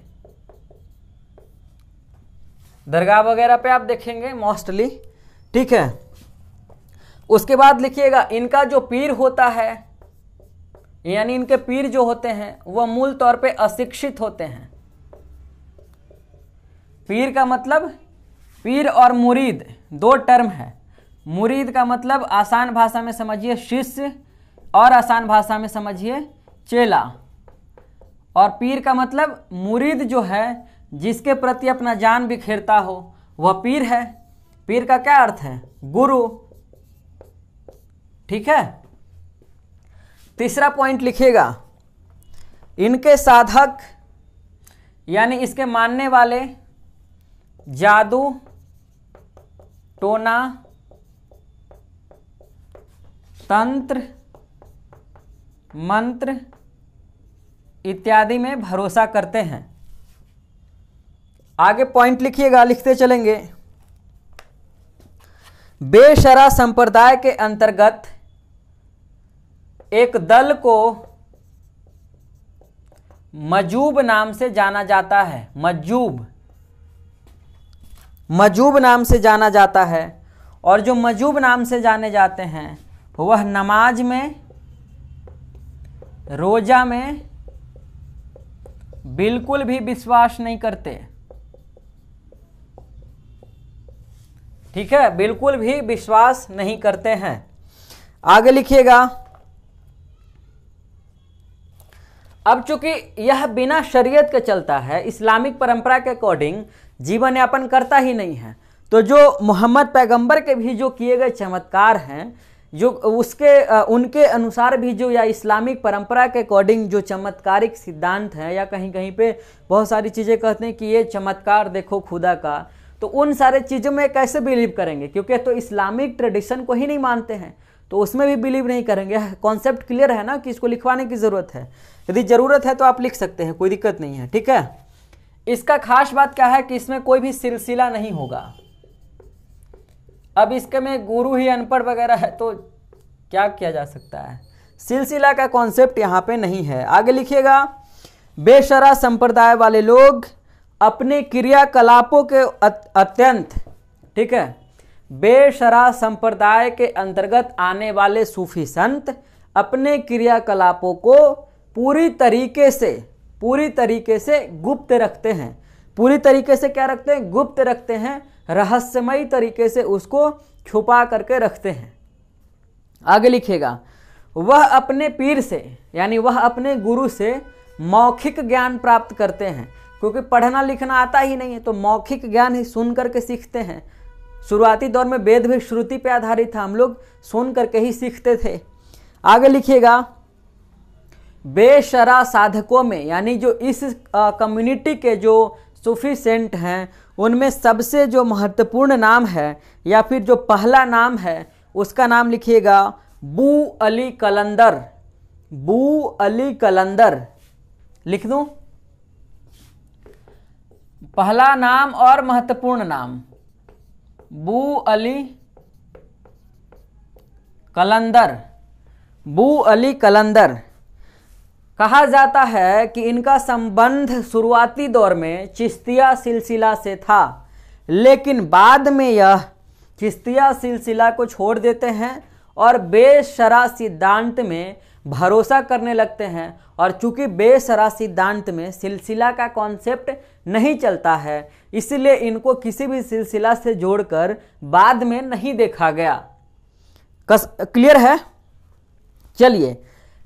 दरगाह वगैरह पे आप देखेंगे मोस्टली ठीक है उसके बाद लिखिएगा इनका जो पीर होता है यानी इनके पीर जो होते हैं वह मूल तौर पे अशिक्षित होते हैं पीर का मतलब पीर और मुरीद दो टर्म है मुरीद का मतलब आसान भाषा में समझिए शिष्य और आसान भाषा में समझिए चेला और पीर का मतलब मुरीद जो है जिसके प्रति अपना जान बिखेरता हो वह पीर है पीर का क्या अर्थ है गुरु ठीक है तीसरा पॉइंट लिखिएगा इनके साधक यानी इसके मानने वाले जादू टोना तंत्र मंत्र इत्यादि में भरोसा करते हैं आगे पॉइंट लिखिएगा लिखते चलेंगे बेशरा संप्रदाय के अंतर्गत एक दल को मजूब नाम से जाना जाता है मजूब मजूब नाम से जाना जाता है और जो मजूब नाम से जाने जाते हैं वह नमाज में रोजा में बिल्कुल भी विश्वास नहीं करते ठीक है बिल्कुल भी विश्वास नहीं करते हैं आगे लिखिएगा अब चूंकि यह बिना शरीयत के चलता है इस्लामिक परंपरा के अकॉर्डिंग जीवन यापन करता ही नहीं है तो जो मोहम्मद पैगंबर के भी जो किए गए चमत्कार हैं जो उसके उनके अनुसार भी जो या इस्लामिक परंपरा के अकॉर्डिंग जो चमत्कारिक सिद्धांत हैं या कहीं कहीं पे बहुत सारी चीज़ें कहते हैं कि ये चमत्कार देखो खुदा का तो उन सारे चीज़ों में कैसे बिलीव करेंगे क्योंकि तो इस्लामिक ट्रेडिशन को ही नहीं मानते हैं तो उसमें भी बिलीव नहीं करेंगे कॉन्सेप्ट क्लियर है ना कि इसको लिखवाने की ज़रूरत है यदि ज़रूरत है तो आप लिख सकते हैं कोई दिक्कत नहीं है ठीक है इसका खास बात क्या है कि इसमें कोई भी सिलसिला नहीं होगा अब इसके में गुरु ही अनपढ़ वगैरह है तो क्या किया जा सकता है सिलसिला का कॉन्सेप्ट यहाँ पे नहीं है आगे लिखिएगा बेशरा संप्रदाय वाले लोग अपने क्रियाकलापों के अत्यंत ठीक है बेशरा संप्रदाय के अंतर्गत आने वाले सूफी संत अपने क्रियाकलापों को पूरी तरीके से पूरी तरीके से गुप्त रखते हैं पूरी तरीके से क्या रखते हैं गुप्त रखते हैं रहस्यमय तरीके से उसको छुपा करके रखते हैं आगे लिखेगा वह अपने पीर से यानी वह अपने गुरु से मौखिक ज्ञान प्राप्त करते हैं क्योंकि पढ़ना लिखना आता ही नहीं है तो मौखिक ज्ञान ही सुन करके सीखते हैं शुरुआती दौर में वेद भी श्रुति पर आधारित था हम लोग सुन करके ही सीखते थे आगे लिखिएगा बेशरा साधकों में यानी जो इस कम्युनिटी के जो सूफी सेंट हैं उनमें सबसे जो महत्वपूर्ण नाम है या फिर जो पहला नाम है उसका नाम लिखिएगा बू अली कलंदर बू अली कलंदर लिख दूं पहला नाम और महत्वपूर्ण नाम बू अली कलंदर बू अली कलंदर कहा जाता है कि इनका संबंध शुरुआती दौर में चिश्तिया सिलसिला से था लेकिन बाद में यह चिश्तिया सिलसिला को छोड़ देते हैं और बेसरा सिद्धांत में भरोसा करने लगते हैं और चूंकि बेसरा सिद्धांत में सिलसिला का कॉन्सेप्ट नहीं चलता है इसलिए इनको किसी भी सिलसिला से जोड़कर बाद में नहीं देखा गया कस क्लियर है चलिए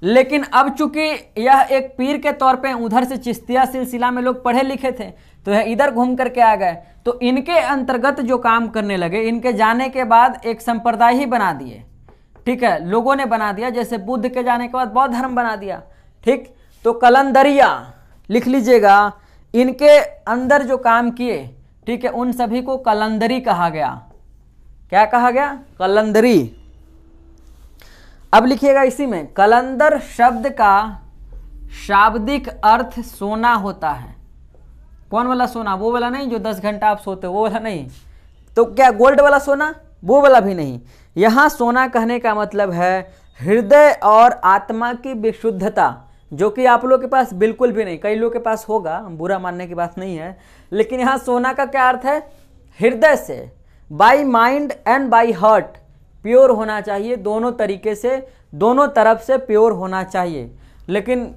लेकिन अब चूंकि यह एक पीर के तौर पे उधर से चिश्तिया सिलसिला में लोग पढ़े लिखे थे तो यह इधर घूम करके आ गए तो इनके अंतर्गत जो काम करने लगे इनके जाने के बाद एक संप्रदाय ही बना दिए ठीक है लोगों ने बना दिया जैसे बुद्ध के जाने के बाद बौद्ध धर्म बना दिया ठीक तो कलंदरिया लिख लीजिएगा इनके अंदर जो काम किए ठीक है उन सभी को कलंदरी कहा गया क्या कहा गया कलंदरी अब लिखिएगा इसी में कलंदर शब्द का शाब्दिक अर्थ सोना होता है कौन वाला सोना वो वाला नहीं जो दस घंटा आप सोते हो वो वाला नहीं तो क्या गोल्ड वाला सोना वो वाला भी नहीं यहाँ सोना कहने का मतलब है हृदय और आत्मा की विशुद्धता जो कि आप लोग के पास बिल्कुल भी नहीं कई लोग के पास होगा बुरा मानने की बात नहीं है लेकिन यहाँ सोना का क्या अर्थ है हृदय से by mind and by heart pure होना चाहिए दोनों तरीके से दोनों तरफ से प्योर होना चाहिए लेकिन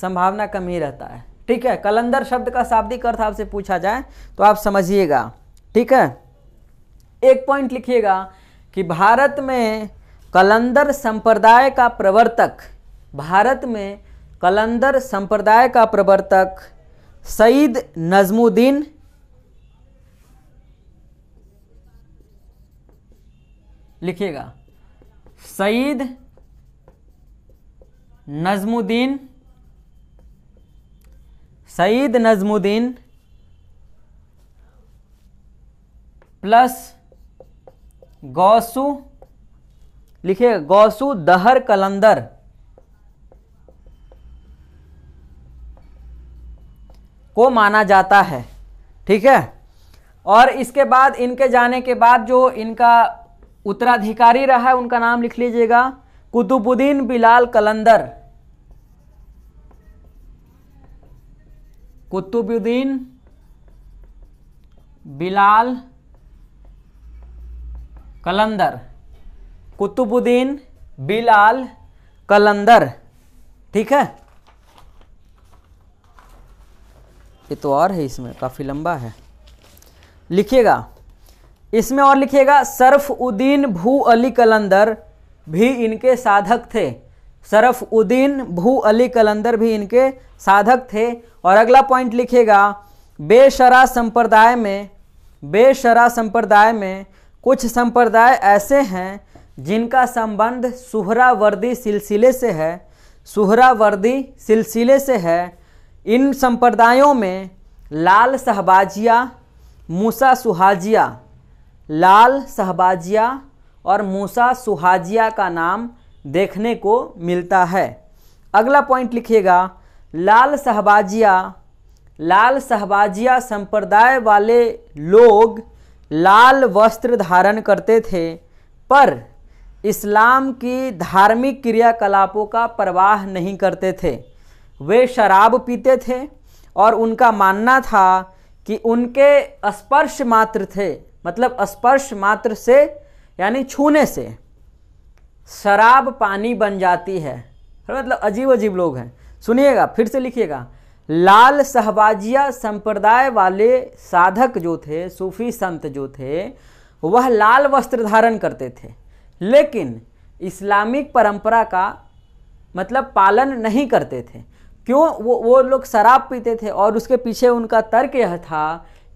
संभावना कम ही रहता है ठीक है कलंदर शब्द का शाब्दिक अर्थ आपसे पूछा जाए तो आप समझिएगा ठीक है एक पॉइंट लिखिएगा कि भारत में कलंदर संप्रदाय का प्रवर्तक भारत में कलंदर संप्रदाय का प्रवर्तक सईद नजमुद्दीन लिखिएगा सईद नजमुद्दीन सईद नजमुद्दीन प्लस गौसु लिखिएगा गौसु दहर कलंदर को माना जाता है ठीक है और इसके बाद इनके जाने के बाद जो इनका उत्तराधिकारी रहा है उनका नाम लिख लीजिएगा कुतुबुद्दीन बिलाल कलंदर कुतुबुद्दीन बिलाल कलंदर कुतुबुद्दीन बिलाल कलंदर ठीक है ये तो और है इसमें काफ़ी लंबा है लिखिएगा इसमें और लिखिएगा सरफुद्दीन भू अली कलंदर भी इनके साधक थे सरफुद्दीन भू अली कलंदर भी इनके साधक थे और अगला पॉइंट लिखिएगा बेशरा संप्रदाय में बेशरा संप्रदाय में कुछ संप्रदाय ऐसे हैं जिनका संबंध सुहरावर्दी सिलसिले से है सुहरावर्दी सिलसिले से है इन संप्रदायों में लाल सहबाजिया मूसा सुहाजिया लाल सहबाजिया और मूसा सुहाजिया का नाम देखने को मिलता है अगला पॉइंट लिखिएगा लाल सहबाजिया लाल सहबाजिया संप्रदाय वाले लोग लाल वस्त्र धारण करते थे पर इस्लाम की धार्मिक क्रियाकलापों का प्रवाह नहीं करते थे वे शराब पीते थे और उनका मानना था कि उनके स्पर्श मात्र थे मतलब स्पर्श मात्र से यानी छूने से शराब पानी बन जाती है मतलब अजीब अजीब लोग हैं सुनिएगा फिर से लिखिएगा लाल सहबाजिया संप्रदाय वाले साधक जो थे सूफी संत जो थे वह लाल वस्त्र धारण करते थे लेकिन इस्लामिक परंपरा का मतलब पालन नहीं करते थे क्यों वो वो लोग शराब पीते थे और उसके पीछे उनका तर्क यह था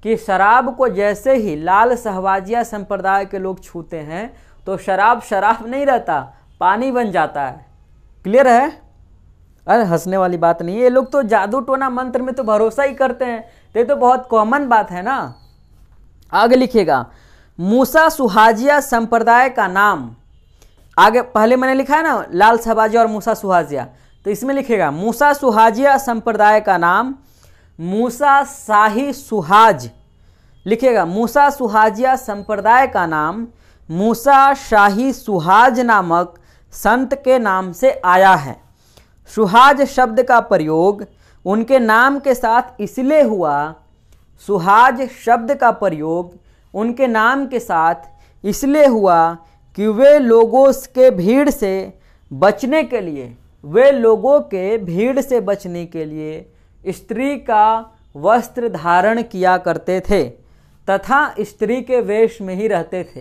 कि शराब को जैसे ही लाल सहवाजिया संप्रदाय के लोग छूते हैं तो शराब शराब नहीं रहता पानी बन जाता है क्लियर है अरे हंसने वाली बात नहीं है ये लोग तो जादू टोना मंत्र में तो भरोसा ही करते हैं तो ये तो बहुत कॉमन बात है ना आगे लिखिएगा मूसा सुहाजिया संप्रदाय का नाम आगे पहले मैंने लिखा है ना लाल सहबाजिया और मूसा सुहाजिया तो इसमें लिखेगा मूसा सुहाजिया संप्रदाय का नाम मूसा शाही सुहाज लिखिएगा मूसा सुहाजिया संप्रदाय का नाम मूसा शाही सुहाज नामक संत के नाम से आया है सुहाज शब्द का प्रयोग उनके नाम के साथ इसलिए हुआ सुहाज शब्द का प्रयोग उनके नाम के साथ इसलिए हुआ कि वे लोगों के भीड़ से बचने के लिए वे लोगों के भीड़ से बचने के लिए स्त्री का वस्त्र धारण किया करते थे तथा स्त्री के वेश में ही रहते थे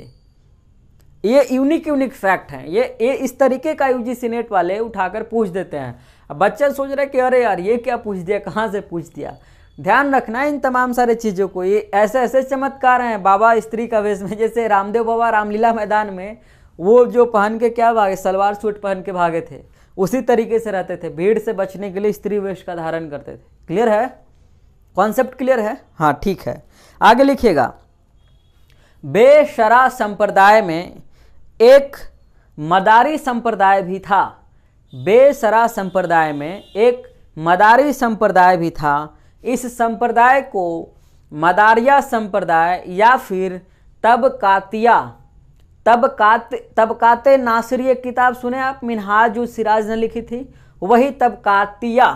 ये यूनिक यूनिक फैक्ट है ये ये इस तरीके का यूजी सीनेट वाले उठाकर पूछ देते हैं अब बच्चा सोच रहे कि अरे यार ये क्या पूछ दिया कहाँ से पूछ दिया ध्यान रखना इन तमाम सारे चीज़ों को ये ऐसे ऐसे चमत्कार हैं बाबा स्त्री का वेश में जैसे रामदेव बाबा रामलीला मैदान में वो जो पहन के क्या भागे सलवार सूट पहन के भागे थे उसी तरीके से रहते थे भीड़ से बचने के लिए स्त्री वेश का धारण करते थे क्लियर है कॉन्सेप्ट क्लियर है हाँ ठीक है आगे लिखिएगा बेशरा संप्रदाय में एक मदारी संप्रदाय भी था बेसरा संप्रदाय में एक मदारी संप्रदाय भी था इस संप्रदाय को मदारिया संप्रदाय या फिर तबकातिया तबकात तबकात नासरी एक किताब सुने आप मिनहाज सिराज ने लिखी थी वही तबकातिया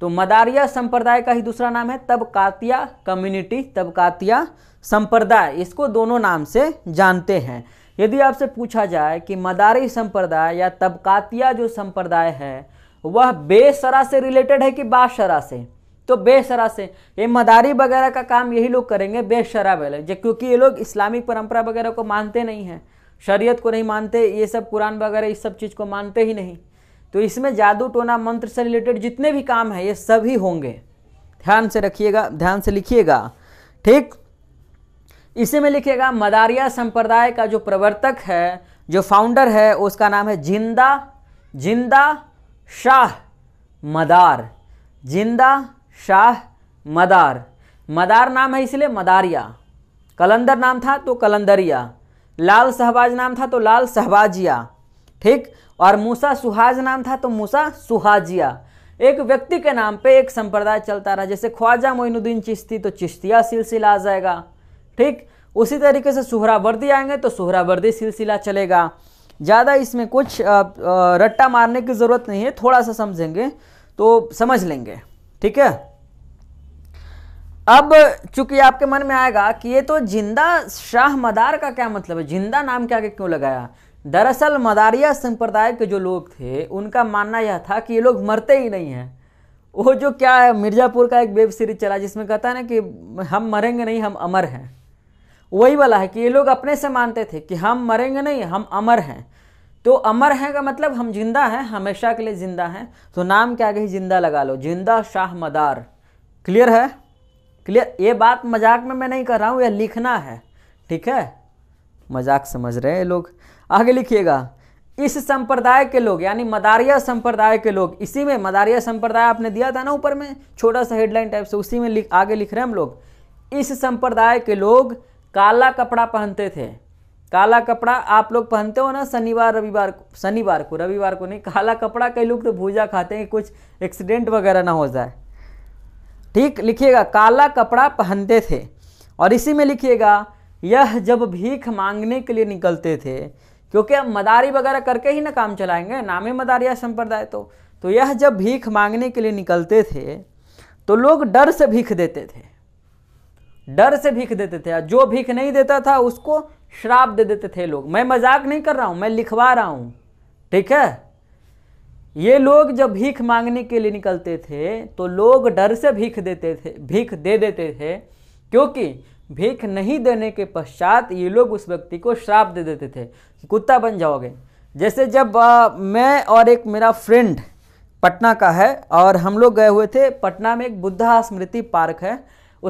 तो मदारिया संप्रदाय का ही दूसरा नाम है तबकातिया कम्युनिटी तबकातिया संप्रदाय इसको दोनों नाम से जानते हैं यदि आपसे पूछा जाए कि मदारी संप्रदाय या तबकातिया जो संप्रदाय है वह बेसरा से रिलेटेड है कि बाशरा से तो बेसरा से ये मदारी वगैरह का काम यही लोग करेंगे बेशरा वाले जो क्योंकि ये लोग इस्लामिक परंपरा वगैरह को मानते नहीं हैं शरीयत को नहीं मानते ये सब कुरान वगैरह इस सब चीज़ को मानते ही नहीं तो इसमें जादू टोना मंत्र से रिलेटेड जितने भी काम हैं ये सभी होंगे ध्यान से रखिएगा ध्यान से लिखिएगा ठीक इसी में लिखिएगा मदारिया संप्रदाय का जो प्रवर्तक है जो फाउंडर है उसका नाम है जिंदा जिंदा शाह मदार जिंदा शाह मदार मदार नाम है इसलिए मदारिया कलंदर नाम था तो कलंदरिया लाल शहबाज नाम था तो लाल शहबाजिया ठीक और मूसा सुहाज नाम था तो मूसा सुहाजिया एक व्यक्ति के नाम पे एक संप्रदाय चलता रहा जैसे ख्वाजा मोइनुद्दीन चिश्ती तो चिश्तिया सिलसिला आ जाएगा ठीक उसी तरीके से सुहरावर्दी आएंगे तो सुहरावर्दी सिलसिला चलेगा ज़्यादा इसमें कुछ रट्टा मारने की ज़रूरत नहीं है थोड़ा सा समझेंगे तो समझ लेंगे ठीक है अब चूंकि आपके मन में आएगा कि ये तो जिंदा शाह मदार का क्या मतलब है जिंदा नाम क्या के क्यों लगाया दरअसल मदारिया संप्रदाय के जो लोग थे उनका मानना यह था कि ये लोग मरते ही नहीं हैं वो जो क्या है मिर्ज़ापुर का एक वेब सीरीज चला जिसमें कहता है ना कि हम मरेंगे नहीं हम अमर हैं वही वाला है कि ये लोग अपने से मानते थे कि हम मरेंगे नहीं हम अमर हैं तो अमर हैं का मतलब हम जिंदा हैं हमेशा के लिए ज़िंदा हैं तो नाम के आगे ही ज़िंदा लगा लो जिंदा शाह मदार क्लियर है क्लियर ये बात मजाक में मैं नहीं कर रहा हूँ यह लिखना है ठीक है मजाक समझ रहे हैं ये लोग आगे लिखिएगा इस संप्रदाय के लोग यानी मदारिया संप्रदाय के लोग इसी में मदारिया संप्रदाय आपने दिया था ना ऊपर में छोटा सा हेडलाइन टाइप से उसी में लिख आगे लिख रहे हैं हम लोग इस संप्रदाय के लोग काला कपड़ा पहनते थे काला कपड़ा आप लोग पहनते हो ना शनिवार रविवार को शनिवार को रविवार को नहीं काला कपड़ा कई लोग तो भूजा खाते हैं कुछ एक्सीडेंट वगैरह ना हो जाए ठीक लिखिएगा काला कपड़ा पहनते थे और इसी में लिखिएगा यह जब भीख मांगने के लिए निकलते थे क्योंकि अब मदारी वगैरह करके ही ना काम चलाएंगे नामे मदारिया संप्रदाय तो तो यह जब भीख मांगने के लिए निकलते थे तो लोग डर से भीख देते थे डर से भीख देते थे जो भीख नहीं देता था उसको श्राप दे देते थे लोग मैं मजाक नहीं कर रहा हूँ मैं लिखवा रहा हूँ ठीक है ये लोग जब भीख मांगने के लिए निकलते थे तो लोग डर से भीख देते थे भीख दे देते थे क्योंकि भीख नहीं देने के पश्चात ये लोग उस व्यक्ति को श्राप दे देते थे कुत्ता बन जाओगे जैसे जब आ, मैं और एक मेरा फ्रेंड पटना का है और हम लोग गए हुए थे पटना में एक बुद्धा स्मृति पार्क है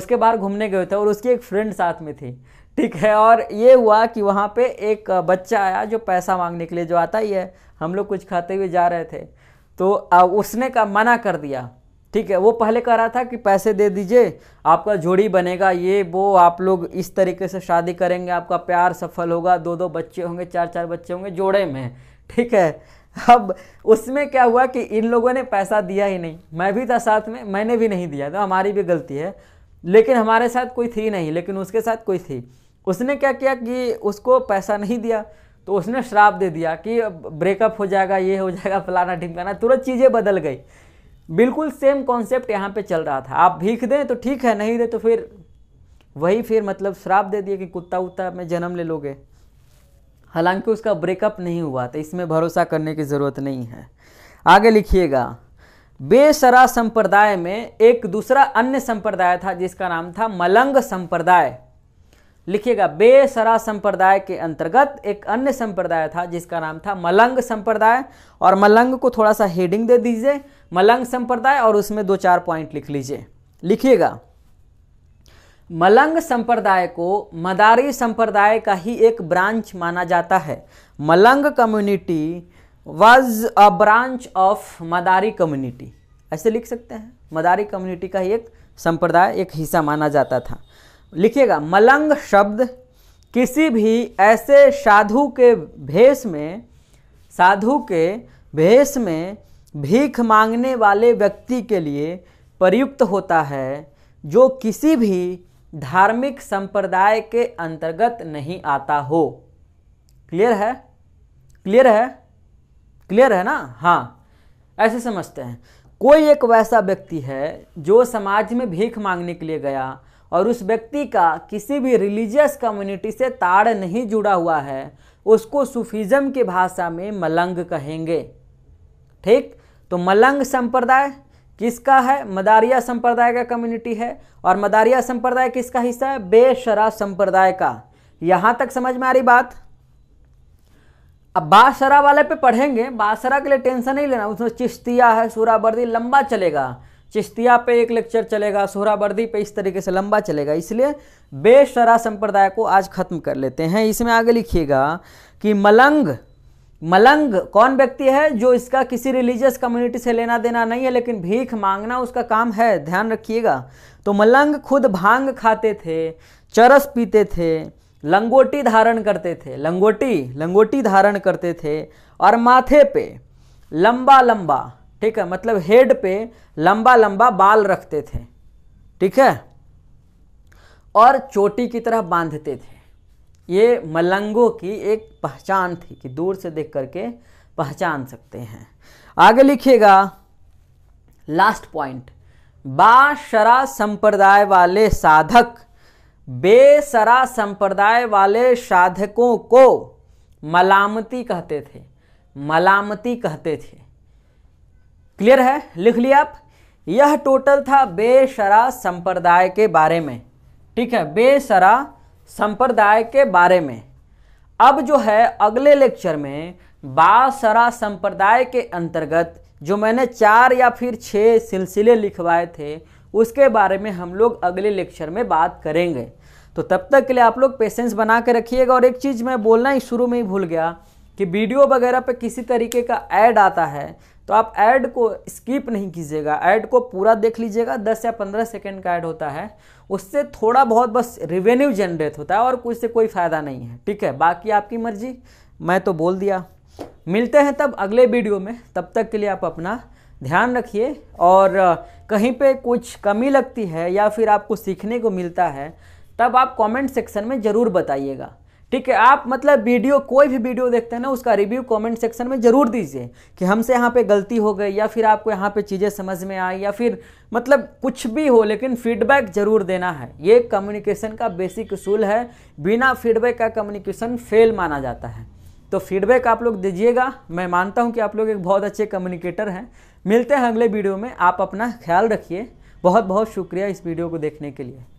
उसके बाहर घूमने गए थे और उसकी एक फ्रेंड साथ में थी ठीक है और ये हुआ कि वहाँ पे एक बच्चा आया जो पैसा मांगने के लिए जो आता ही है हम लोग कुछ खाते हुए जा रहे थे तो उसने का मना कर दिया ठीक है वो पहले कह रहा था कि पैसे दे दीजिए आपका जोड़ी बनेगा ये वो आप लोग इस तरीके से शादी करेंगे आपका प्यार सफल होगा दो दो बच्चे होंगे चार चार बच्चे होंगे जोड़े में ठीक है अब उसमें क्या हुआ कि इन लोगों ने पैसा दिया ही नहीं मैं भी था साथ में मैंने भी नहीं दिया तो हमारी भी गलती है लेकिन हमारे साथ कोई थी नहीं लेकिन उसके साथ कोई थी उसने क्या किया कि उसको पैसा नहीं दिया तो उसने श्राप दे दिया कि ब्रेकअप हो जाएगा ये हो जाएगा फलाना ढिमकाना तुरंत चीज़ें बदल गई बिल्कुल सेम कॉन्सेप्ट यहाँ पे चल रहा था आप भीख दें तो ठीक है नहीं दें तो फिर वही फिर मतलब श्राप दे दिए कि कुत्ता उत्ता में जन्म ले लोगे हालांकि उसका ब्रेकअप नहीं हुआ तो इसमें भरोसा करने की ज़रूरत नहीं है आगे लिखिएगा बेसरा संप्रदाय में एक दूसरा अन्य संप्रदाय था जिसका नाम था मलंग संप्रदाय लिखिएगा बेसरा संप्रदाय के अंतर्गत एक अन्य संप्रदाय था जिसका नाम था मलंग संप्रदाय और मलंग को थोड़ा सा हेडिंग दे दीजिए मलंग संप्रदाय और उसमें दो चार पॉइंट लिख लीजिए लिखिएगा मलंग संप्रदाय को मदारी संप्रदाय का ही एक ब्रांच माना जाता है Malang community was a branch of Madari community ऐसे लिख सकते हैं मदारी कम्युनिटी का ही एक संप्रदाय एक हिस्सा माना जाता था लिखिएगा मलंग शब्द किसी भी ऐसे साधु के भेष में साधु के भेष में भीख मांगने वाले व्यक्ति के लिए प्रयुक्त होता है जो किसी भी धार्मिक संप्रदाय के अंतर्गत नहीं आता हो क्लियर है क्लियर है क्लियर है ना हाँ ऐसे समझते हैं कोई एक वैसा व्यक्ति है जो समाज में भीख मांगने के लिए गया और उस व्यक्ति का किसी भी रिलीजियस कम्युनिटी से ताड़ नहीं जुड़ा हुआ है उसको सूफीज़म की भाषा में मलंग कहेंगे ठीक तो मलंग संप्रदाय किसका है मदारिया संप्रदाय का कम्युनिटी है और मदारिया संप्रदाय किसका हिस्सा है बेशरा संप्रदाय का यहाँ तक समझ में आ रही बात अब बासरा वाले पे पढ़ेंगे बासरा के लिए टेंशन नहीं लेना उसमें चिश्तिया है सूराबर्दी लंबा चलेगा चिश्तिया पे एक लेक्चर चलेगा सोहराबर्दी पे इस तरीके से लंबा चलेगा इसलिए बेशरा संप्रदाय को आज खत्म कर लेते हैं इसमें आगे लिखिएगा कि मलंग मलंग कौन व्यक्ति है जो इसका किसी रिलीजियस कम्युनिटी से लेना देना नहीं है लेकिन भीख मांगना उसका काम है ध्यान रखिएगा तो मलंग खुद भांग खाते थे चरस पीते थे लंगोटी धारण करते थे लंगोटी लंगोटी धारण करते थे और माथे पे लंबा लंबा ठीक है मतलब हेड पे लंबा लंबा बाल रखते थे ठीक है और चोटी की तरह बांधते थे ये मलंगों की एक पहचान थी कि दूर से देख करके पहचान सकते हैं आगे लिखिएगा लास्ट पॉइंट बाशरा संप्रदाय वाले साधक बेसरा संप्रदाय वाले साधकों को मलामती कहते थे मलामती कहते थे क्लियर है लिख लिया आप यह टोटल था बेसरा संप्रदाय के बारे में ठीक है बेसरा संप्रदाय के बारे में अब जो है अगले लेक्चर में बासरा संप्रदाय के अंतर्गत जो मैंने चार या फिर छः सिलसिले लिखवाए थे उसके बारे में हम लोग अगले लेक्चर में बात करेंगे तो तब तक के लिए आप लोग पेशेंस बना के रखिएगा और एक चीज़ मैं बोलना ही शुरू में ही भूल गया कि वीडियो वगैरह पे किसी तरीके का ऐड आता है तो आप ऐड को स्किप नहीं कीजिएगा ऐड को पूरा देख लीजिएगा 10 या 15 सेकेंड का ऐड होता है उससे थोड़ा बहुत बस रेवेन्यू जनरेट होता है और कुछ से कोई फ़ायदा नहीं है ठीक है बाकी आपकी मर्जी मैं तो बोल दिया मिलते हैं तब अगले वीडियो में तब तक के लिए आप अपना ध्यान रखिए और कहीं पे कुछ कमी लगती है या फिर आपको सीखने को मिलता है तब आप कमेंट सेक्शन में ज़रूर बताइएगा ठीक है आप मतलब वीडियो कोई भी वीडियो देखते हैं ना उसका रिव्यू कमेंट सेक्शन में ज़रूर दीजिए कि हमसे यहाँ पे गलती हो गई या फिर आपको यहाँ पे चीज़ें समझ में आई या फिर मतलब कुछ भी हो लेकिन फीडबैक ज़रूर देना है ये कम्युनिकेशन का बेसिक असूल है बिना फीडबैक का कम्युनिकेशन फेल माना जाता है तो फीडबैक आप लोग दीजिएगा मैं मानता हूँ कि आप लोग एक बहुत अच्छे कम्युनिकेटर हैं मिलते हैं अगले वीडियो में आप अपना ख्याल रखिए बहुत बहुत शुक्रिया इस वीडियो को देखने के लिए